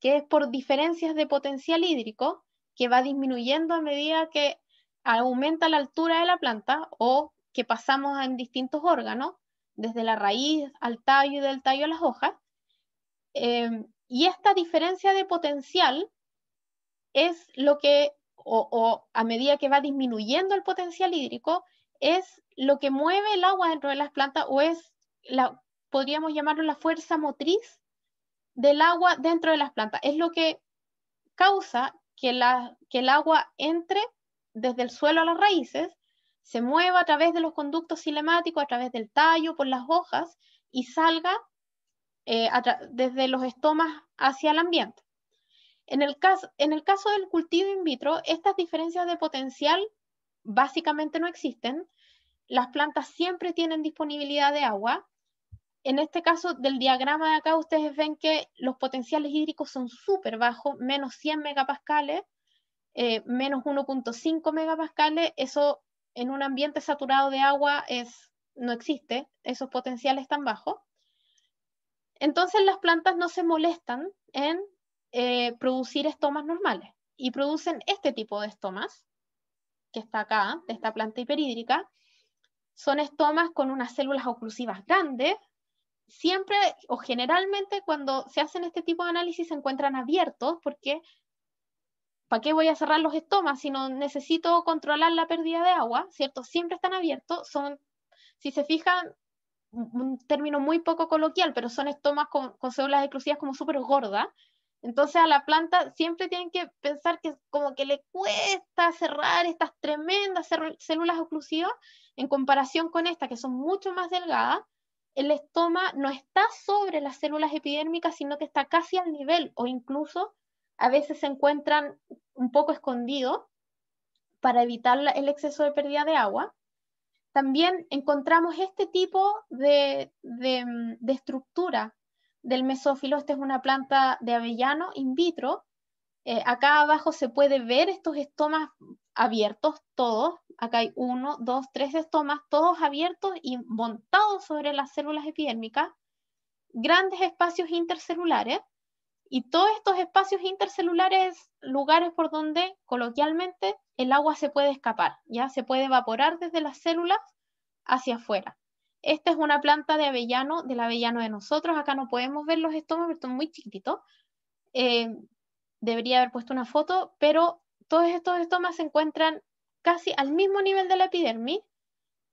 que es por diferencias de potencial hídrico, que va disminuyendo a medida que aumenta la altura de la planta o que pasamos en distintos órganos, desde la raíz al tallo y del tallo a las hojas. Em, y esta diferencia de potencial es lo que, o, a medida que va disminuyendo el potencial hídrico, es lo que mueve el agua dentro de las plantas o es, la, podríamos llamarlo la fuerza motriz del agua dentro de las plantas. Es lo que causa que, la, que el agua entre desde el suelo a las raíces, se mueva a través de los conductos cinemáticos, a través del tallo, por las hojas y salga eh, desde los estomas hacia el ambiente. En el, caso, en el caso del cultivo in vitro, estas diferencias de potencial básicamente no existen. Las plantas siempre tienen disponibilidad de agua. En este caso del diagrama de acá, ustedes ven que los potenciales hídricos son súper bajos, menos 100 megapascales, eh, menos 1.5 megapascales. Eso en un ambiente saturado de agua es, no existe, esos potenciales tan bajos. Entonces las plantas no se molestan en eh, producir estomas normales y producen este tipo de estomas, que está acá, de esta planta hiperhídrica. Son estomas con unas células oclusivas grandes. Siempre o generalmente cuando se hacen este tipo de análisis se encuentran abiertos porque ¿para qué voy a cerrar los estomas si no necesito controlar la pérdida de agua? ¿Cierto? Siempre están abiertos. Son, si se fijan, un término muy poco coloquial, pero son estomas con, células exclusivas como súper gordas, entonces a la planta siempre tienen que pensar que como que le cuesta cerrar estas tremendas células oclusivas en comparación con estas que son mucho más delgadas. El estoma no está sobre las células epidérmicas, sino que está casi al nivel o incluso a veces se encuentran un poco escondidos para evitar el exceso de pérdida de agua. También encontramos este tipo de, de mm, estructura del mesófilo. Esta es una planta de avellano in vitro. Eh, acá abajo se puede ver estos estomas abiertos, todos. Acá hay uno, dos, tres estomas, todos abiertos y montados sobre las células epidérmicas. Grandes espacios intercelulares. Y todos estos espacios intercelulares, lugares por donde coloquialmente el agua se puede escapar, ya se puede evaporar desde las células hacia afuera. Esta es una planta de avellano, del avellano de nosotros. Acá no podemos ver los estomas, pero son muy chiquitos. Eh, debería haber puesto una foto, pero todos estos estomas se encuentran casi al mismo nivel de la epidermis.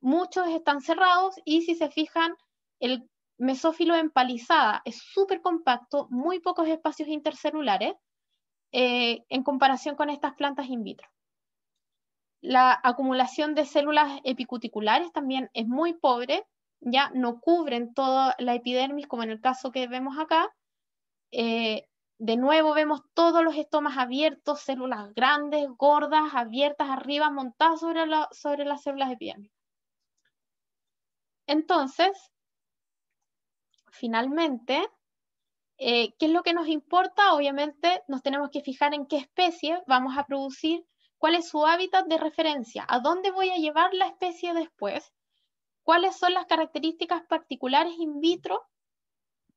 Muchos están cerrados y si se fijan, el mesófilo empalizada es súper compacto, muy pocos espacios intercelulares eh, en comparación con estas plantas in vitro. La acumulación de células epicuticulares también es muy pobre, ya no cubren toda la epidermis, como en el caso que vemos acá. Eh, de nuevo vemos todos los estomas abiertos, células grandes, gordas, abiertas arriba, montadas sobre, las células epidermis. Entonces, finalmente, eh, ¿qué es lo que nos importa? Obviamente nos tenemos que fijar en qué especie vamos a producir, cuál es su hábitat de referencia, a dónde voy a llevar la especie después, cuáles son las características particulares in vitro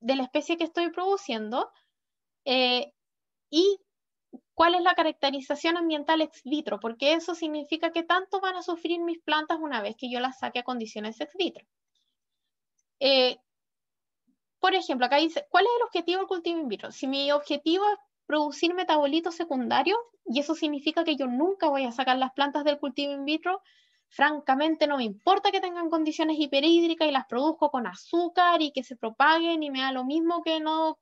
de la especie que estoy produciendo eh, y cuál es la caracterización ambiental ex vitro, porque eso significa que tanto van a sufrir mis plantas una vez que yo las saque a condiciones ex vitro. Eh, por ejemplo, acá dice, ¿cuál es el objetivo del cultivo in vitro? Si mi objetivo es producir metabolitos secundarios, y eso significa que yo nunca voy a sacar las plantas del cultivo in vitro, francamente no me importa que tengan condiciones hiperhídricas y las produzco con azúcar y que se propaguen y me da lo mismo que no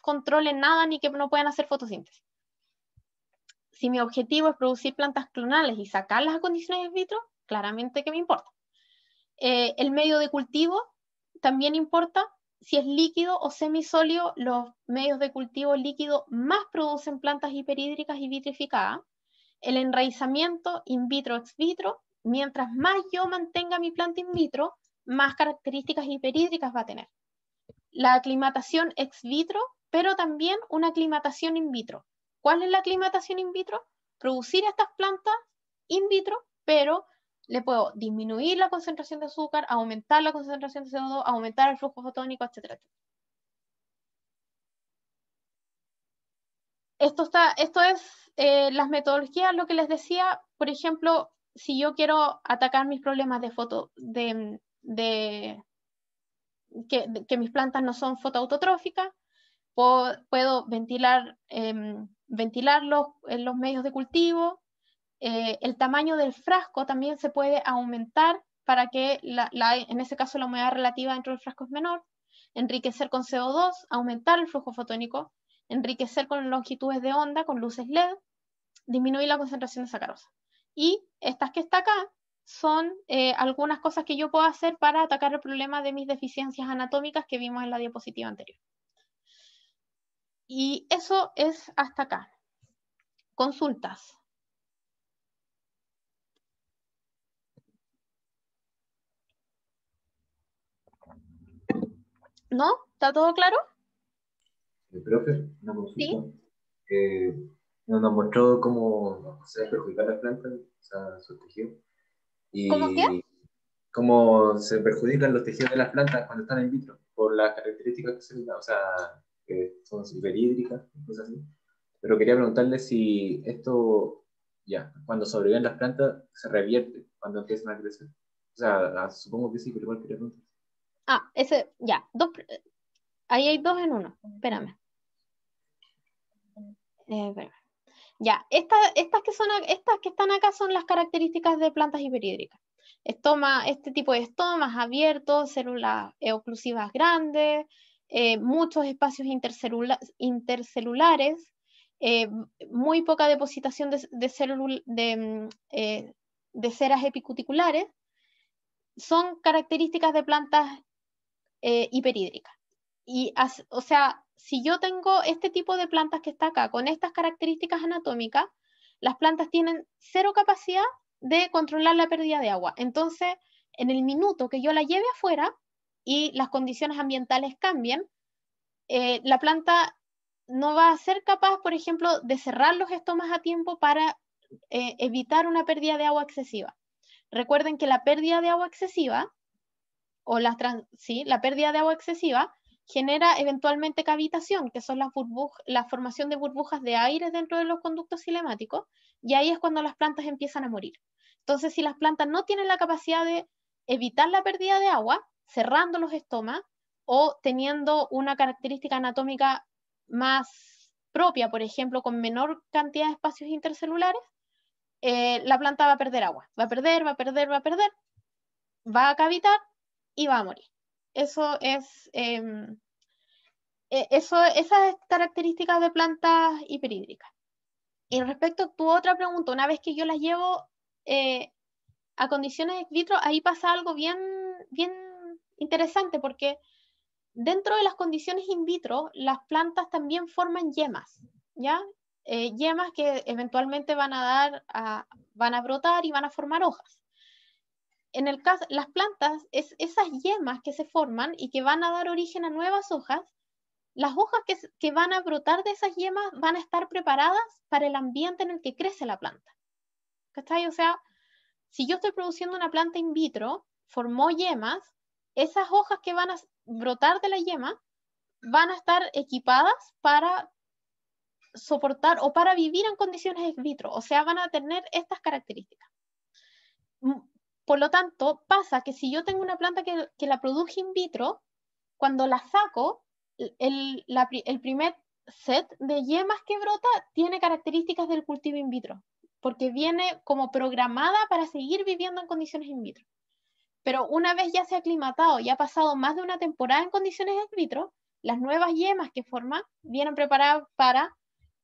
controlen nada ni que no puedan hacer fotosíntesis. Si mi objetivo es producir plantas clonales y sacarlas a condiciones in vitro, claramente que me importa. Eh, el medio de cultivo también importa. Si es líquido o semisólido, los medios de cultivo líquido más producen plantas hiperhídricas y vitrificadas. El enraizamiento in vitro, ex vitro, mientras más yo mantenga mi planta in vitro, más características hiperhídricas va a tener. La aclimatación ex vitro, pero también una aclimatación in vitro. ¿Cuál es la aclimatación in vitro? Producir estas plantas in vitro, pero le puedo disminuir la concentración de azúcar, aumentar la concentración de CO2, aumentar el flujo fotónico, etcétera, Esto, está, esto es eh, las metodologías, lo que les decía, por ejemplo, si yo quiero atacar mis problemas de foto, de, que, mis plantas no son fotoautotróficas, puedo, ventilar, em, los, medios de cultivo, eh, el tamaño del frasco también se puede aumentar para que en ese caso la humedad relativa dentro del frasco es menor, enriquecer con CO2, aumentar el flujo fotónico, enriquecer con longitudes de onda, con luces LED, disminuir la concentración de sacarosa. Y estas que está acá son eh, algunas cosas que yo puedo hacer para atacar el problema de mis deficiencias anatómicas que vimos en la diapositiva anterior. Y eso es hasta acá. Consultas. ¿No? ¿Está todo claro? Eh, sí, ¿Sí? Eh, nos mostró cómo se perjudican las plantas, o sea, sus tejidos. Y ¿Cómo qué? Cómo se perjudican los tejidos de las plantas cuando están en vitro, por las características que se les o sea, que son superhídricas, cosas así. Pero quería preguntarle si esto, ya, cuando sobreviven las plantas, se revierte cuando empiezan a crecer. O sea, ah, supongo que sí, pero igual quería preguntar. Ah, ese, ya, dos, eh, ahí hay dos en uno, espérame. Eh, espérame. Ya, estas, que son, estas que están acá son las características de plantas hiperhídricas. Estoma, este tipo de estomas abiertos, células oclusivas grandes, eh, muchos espacios intercelulares, eh, muy poca depositación de, de, mm, eh, de, ceras epicuticulares, son características de plantas hiperhídricas. Y, o sea, si yo tengo este tipo de plantas que está acá, con estas características anatómicas, las plantas tienen cero capacidad de controlar la pérdida de agua. Entonces, en el minuto que yo la lleve afuera y las condiciones ambientales cambien, eh, la planta no va a ser capaz, por ejemplo, de cerrar los estomas a tiempo para eh, evitar una pérdida de agua excesiva. Recuerden que la pérdida de agua excesiva, o la, sí, la pérdida de agua excesiva, genera eventualmente cavitación, que son las la formación de burbujas de aire dentro de los conductos cilemáticos, y ahí es cuando las plantas empiezan a morir. Entonces, si las plantas no tienen la capacidad de evitar la pérdida de agua, cerrando los estomas o teniendo una característica anatómica más propia, por ejemplo, con menor cantidad de espacios intercelulares, eh, la planta va a perder agua, va a perder, va a perder, va a perder, va a cavitar y va a morir. Eso es, em, e, eso, esas características de plantas hiperhídricas. Y respecto a tu otra pregunta, una vez que yo las llevo eh, a condiciones in vitro, ahí pasa algo bien, bien interesante porque dentro de las condiciones in vitro, las plantas también forman yemas, ¿ya? Eh, yemas que eventualmente van a dar, van a brotar y van a formar hojas en el caso, las plantas, es esas yemas que se forman y que van a dar origen a nuevas hojas, las hojas que, que van a brotar de esas yemas van a estar preparadas para el ambiente en el que crece la planta. ¿Cachai? O sea, si yo estoy produciendo una planta in vitro, formó yemas, esas hojas que van a brotar de la yema van a estar equipadas para soportar o para vivir en condiciones in vitro, o sea, van a tener estas características por lo tanto, pasa que si yo tengo una planta que, la produje in vitro, cuando la saco, el, primer set de yemas que brota tiene características del cultivo in vitro, porque viene como programada para seguir viviendo en condiciones in vitro. Pero una vez ya se ha aclimatado y ha pasado más de una temporada en condiciones in vitro, las nuevas yemas que forman vienen preparadas para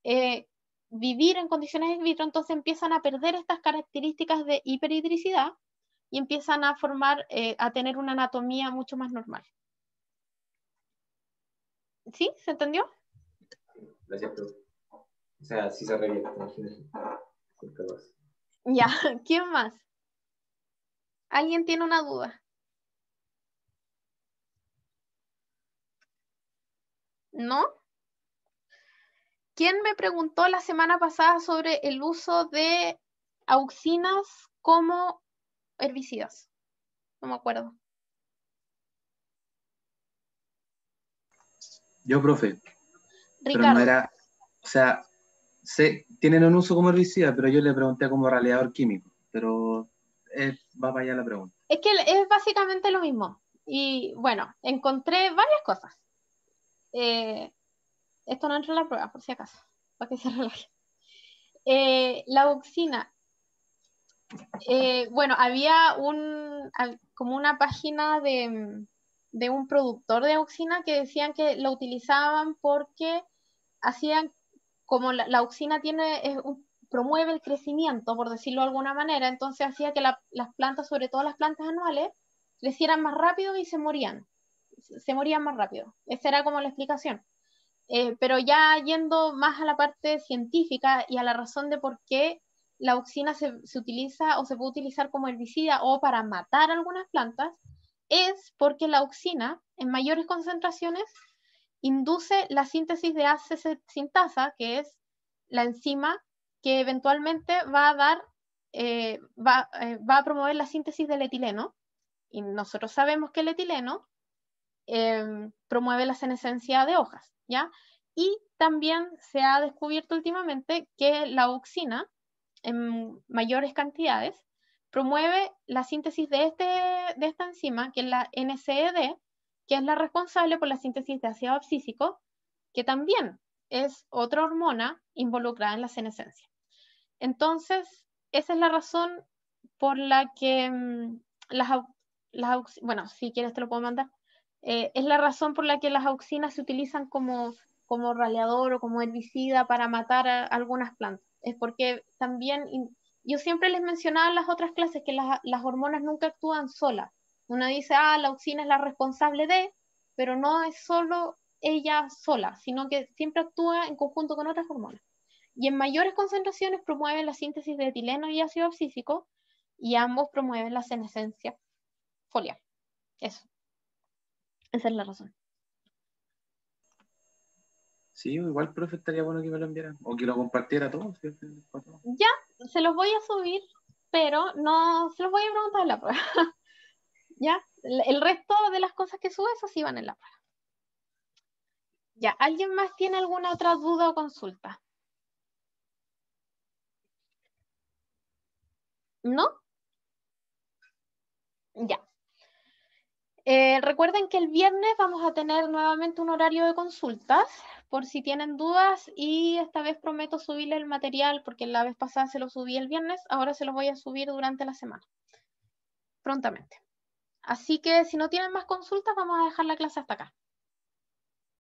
eh, vivir en condiciones in vitro, entonces empiezan a perder estas características de hiperhidricidad y empiezan a formar, eh, a tener una anatomía mucho más normal. ¿Sí? ¿Se entendió? Gracias. O sea, sí se Ya, [laughs] ¿quién más? ¿Alguien tiene una duda? ¿No? ¿Quién me preguntó la semana pasada sobre el uso de auxinas como herbicidas. No me acuerdo. Yo, profe. Ricardo. o sea, se, tienen un uso como herbicida, pero yo le pregunté como raleador químico, pero va para allá la pregunta. Es que es básicamente lo mismo. Y bueno, encontré varias cosas. Eh, esto no entra en la prueba, por si acaso, para que se relaje. Eh, la auxina eh, bueno, había un, como una página de, un productor de auxina que decían que lo utilizaban porque hacían, como la, auxina tiene, promueve el crecimiento, por decirlo de alguna manera, entonces hacía que las plantas, sobre todo las plantas anuales, crecieran más rápido y se morían, se morían más rápido. Esa era como la explicación. Eh, pero ya yendo más a la parte científica y a la razón de por qué la auxina se, utiliza o se puede utilizar como herbicida o para matar algunas plantas, es porque la auxina, en mayores concentraciones, induce la síntesis de sintasa que es la enzima que eventualmente va a dar, eh, eh, va, a promover la síntesis del etileno. Y nosotros sabemos que el etileno em, promueve la senescencia de hojas, ¿ya? Y también se ha descubierto últimamente que la auxina en mayores cantidades, promueve la síntesis de, este, esta enzima, que es la NCED, que es la responsable por la síntesis de ácido abscísico, que también es otra hormona involucrada en la senescencia. Entonces, esa es la razón por la que mm, las, bueno, si quieres te puedo mandar, eh, es la razón por la que las auxinas se utilizan como, como raleador o como herbicida para matar a algunas plantas es porque también, yo siempre les mencionaba en las otras clases que las, hormonas nunca actúan solas. Una dice, ah, la auxina es la responsable de, pero no es solo ella sola, sino que siempre actúa en conjunto con otras hormonas. Y en mayores concentraciones promueven la síntesis de etileno y ácido abscísico, y ambos promueven la senescencia foliar. Eso. Esa es la razón. Sí, igual, profe, estaría bueno que me lo enviaran o que lo compartiera todo. Ya, se los voy a subir, pero no se los voy a preguntar en la prueba. [laughs] ya, el resto de las cosas que sube, esas sí van en la prueba. Ya, ¿alguien más tiene alguna otra duda o consulta? ¿No? Ya. Eh, recuerden que el viernes vamos a tener nuevamente un horario de consultas por si tienen dudas y esta vez prometo subirle el material porque la vez pasada se lo subí el viernes, ahora se lo voy a subir durante la semana, prontamente. Así que si no tienen más consultas, vamos a dejar la clase hasta acá.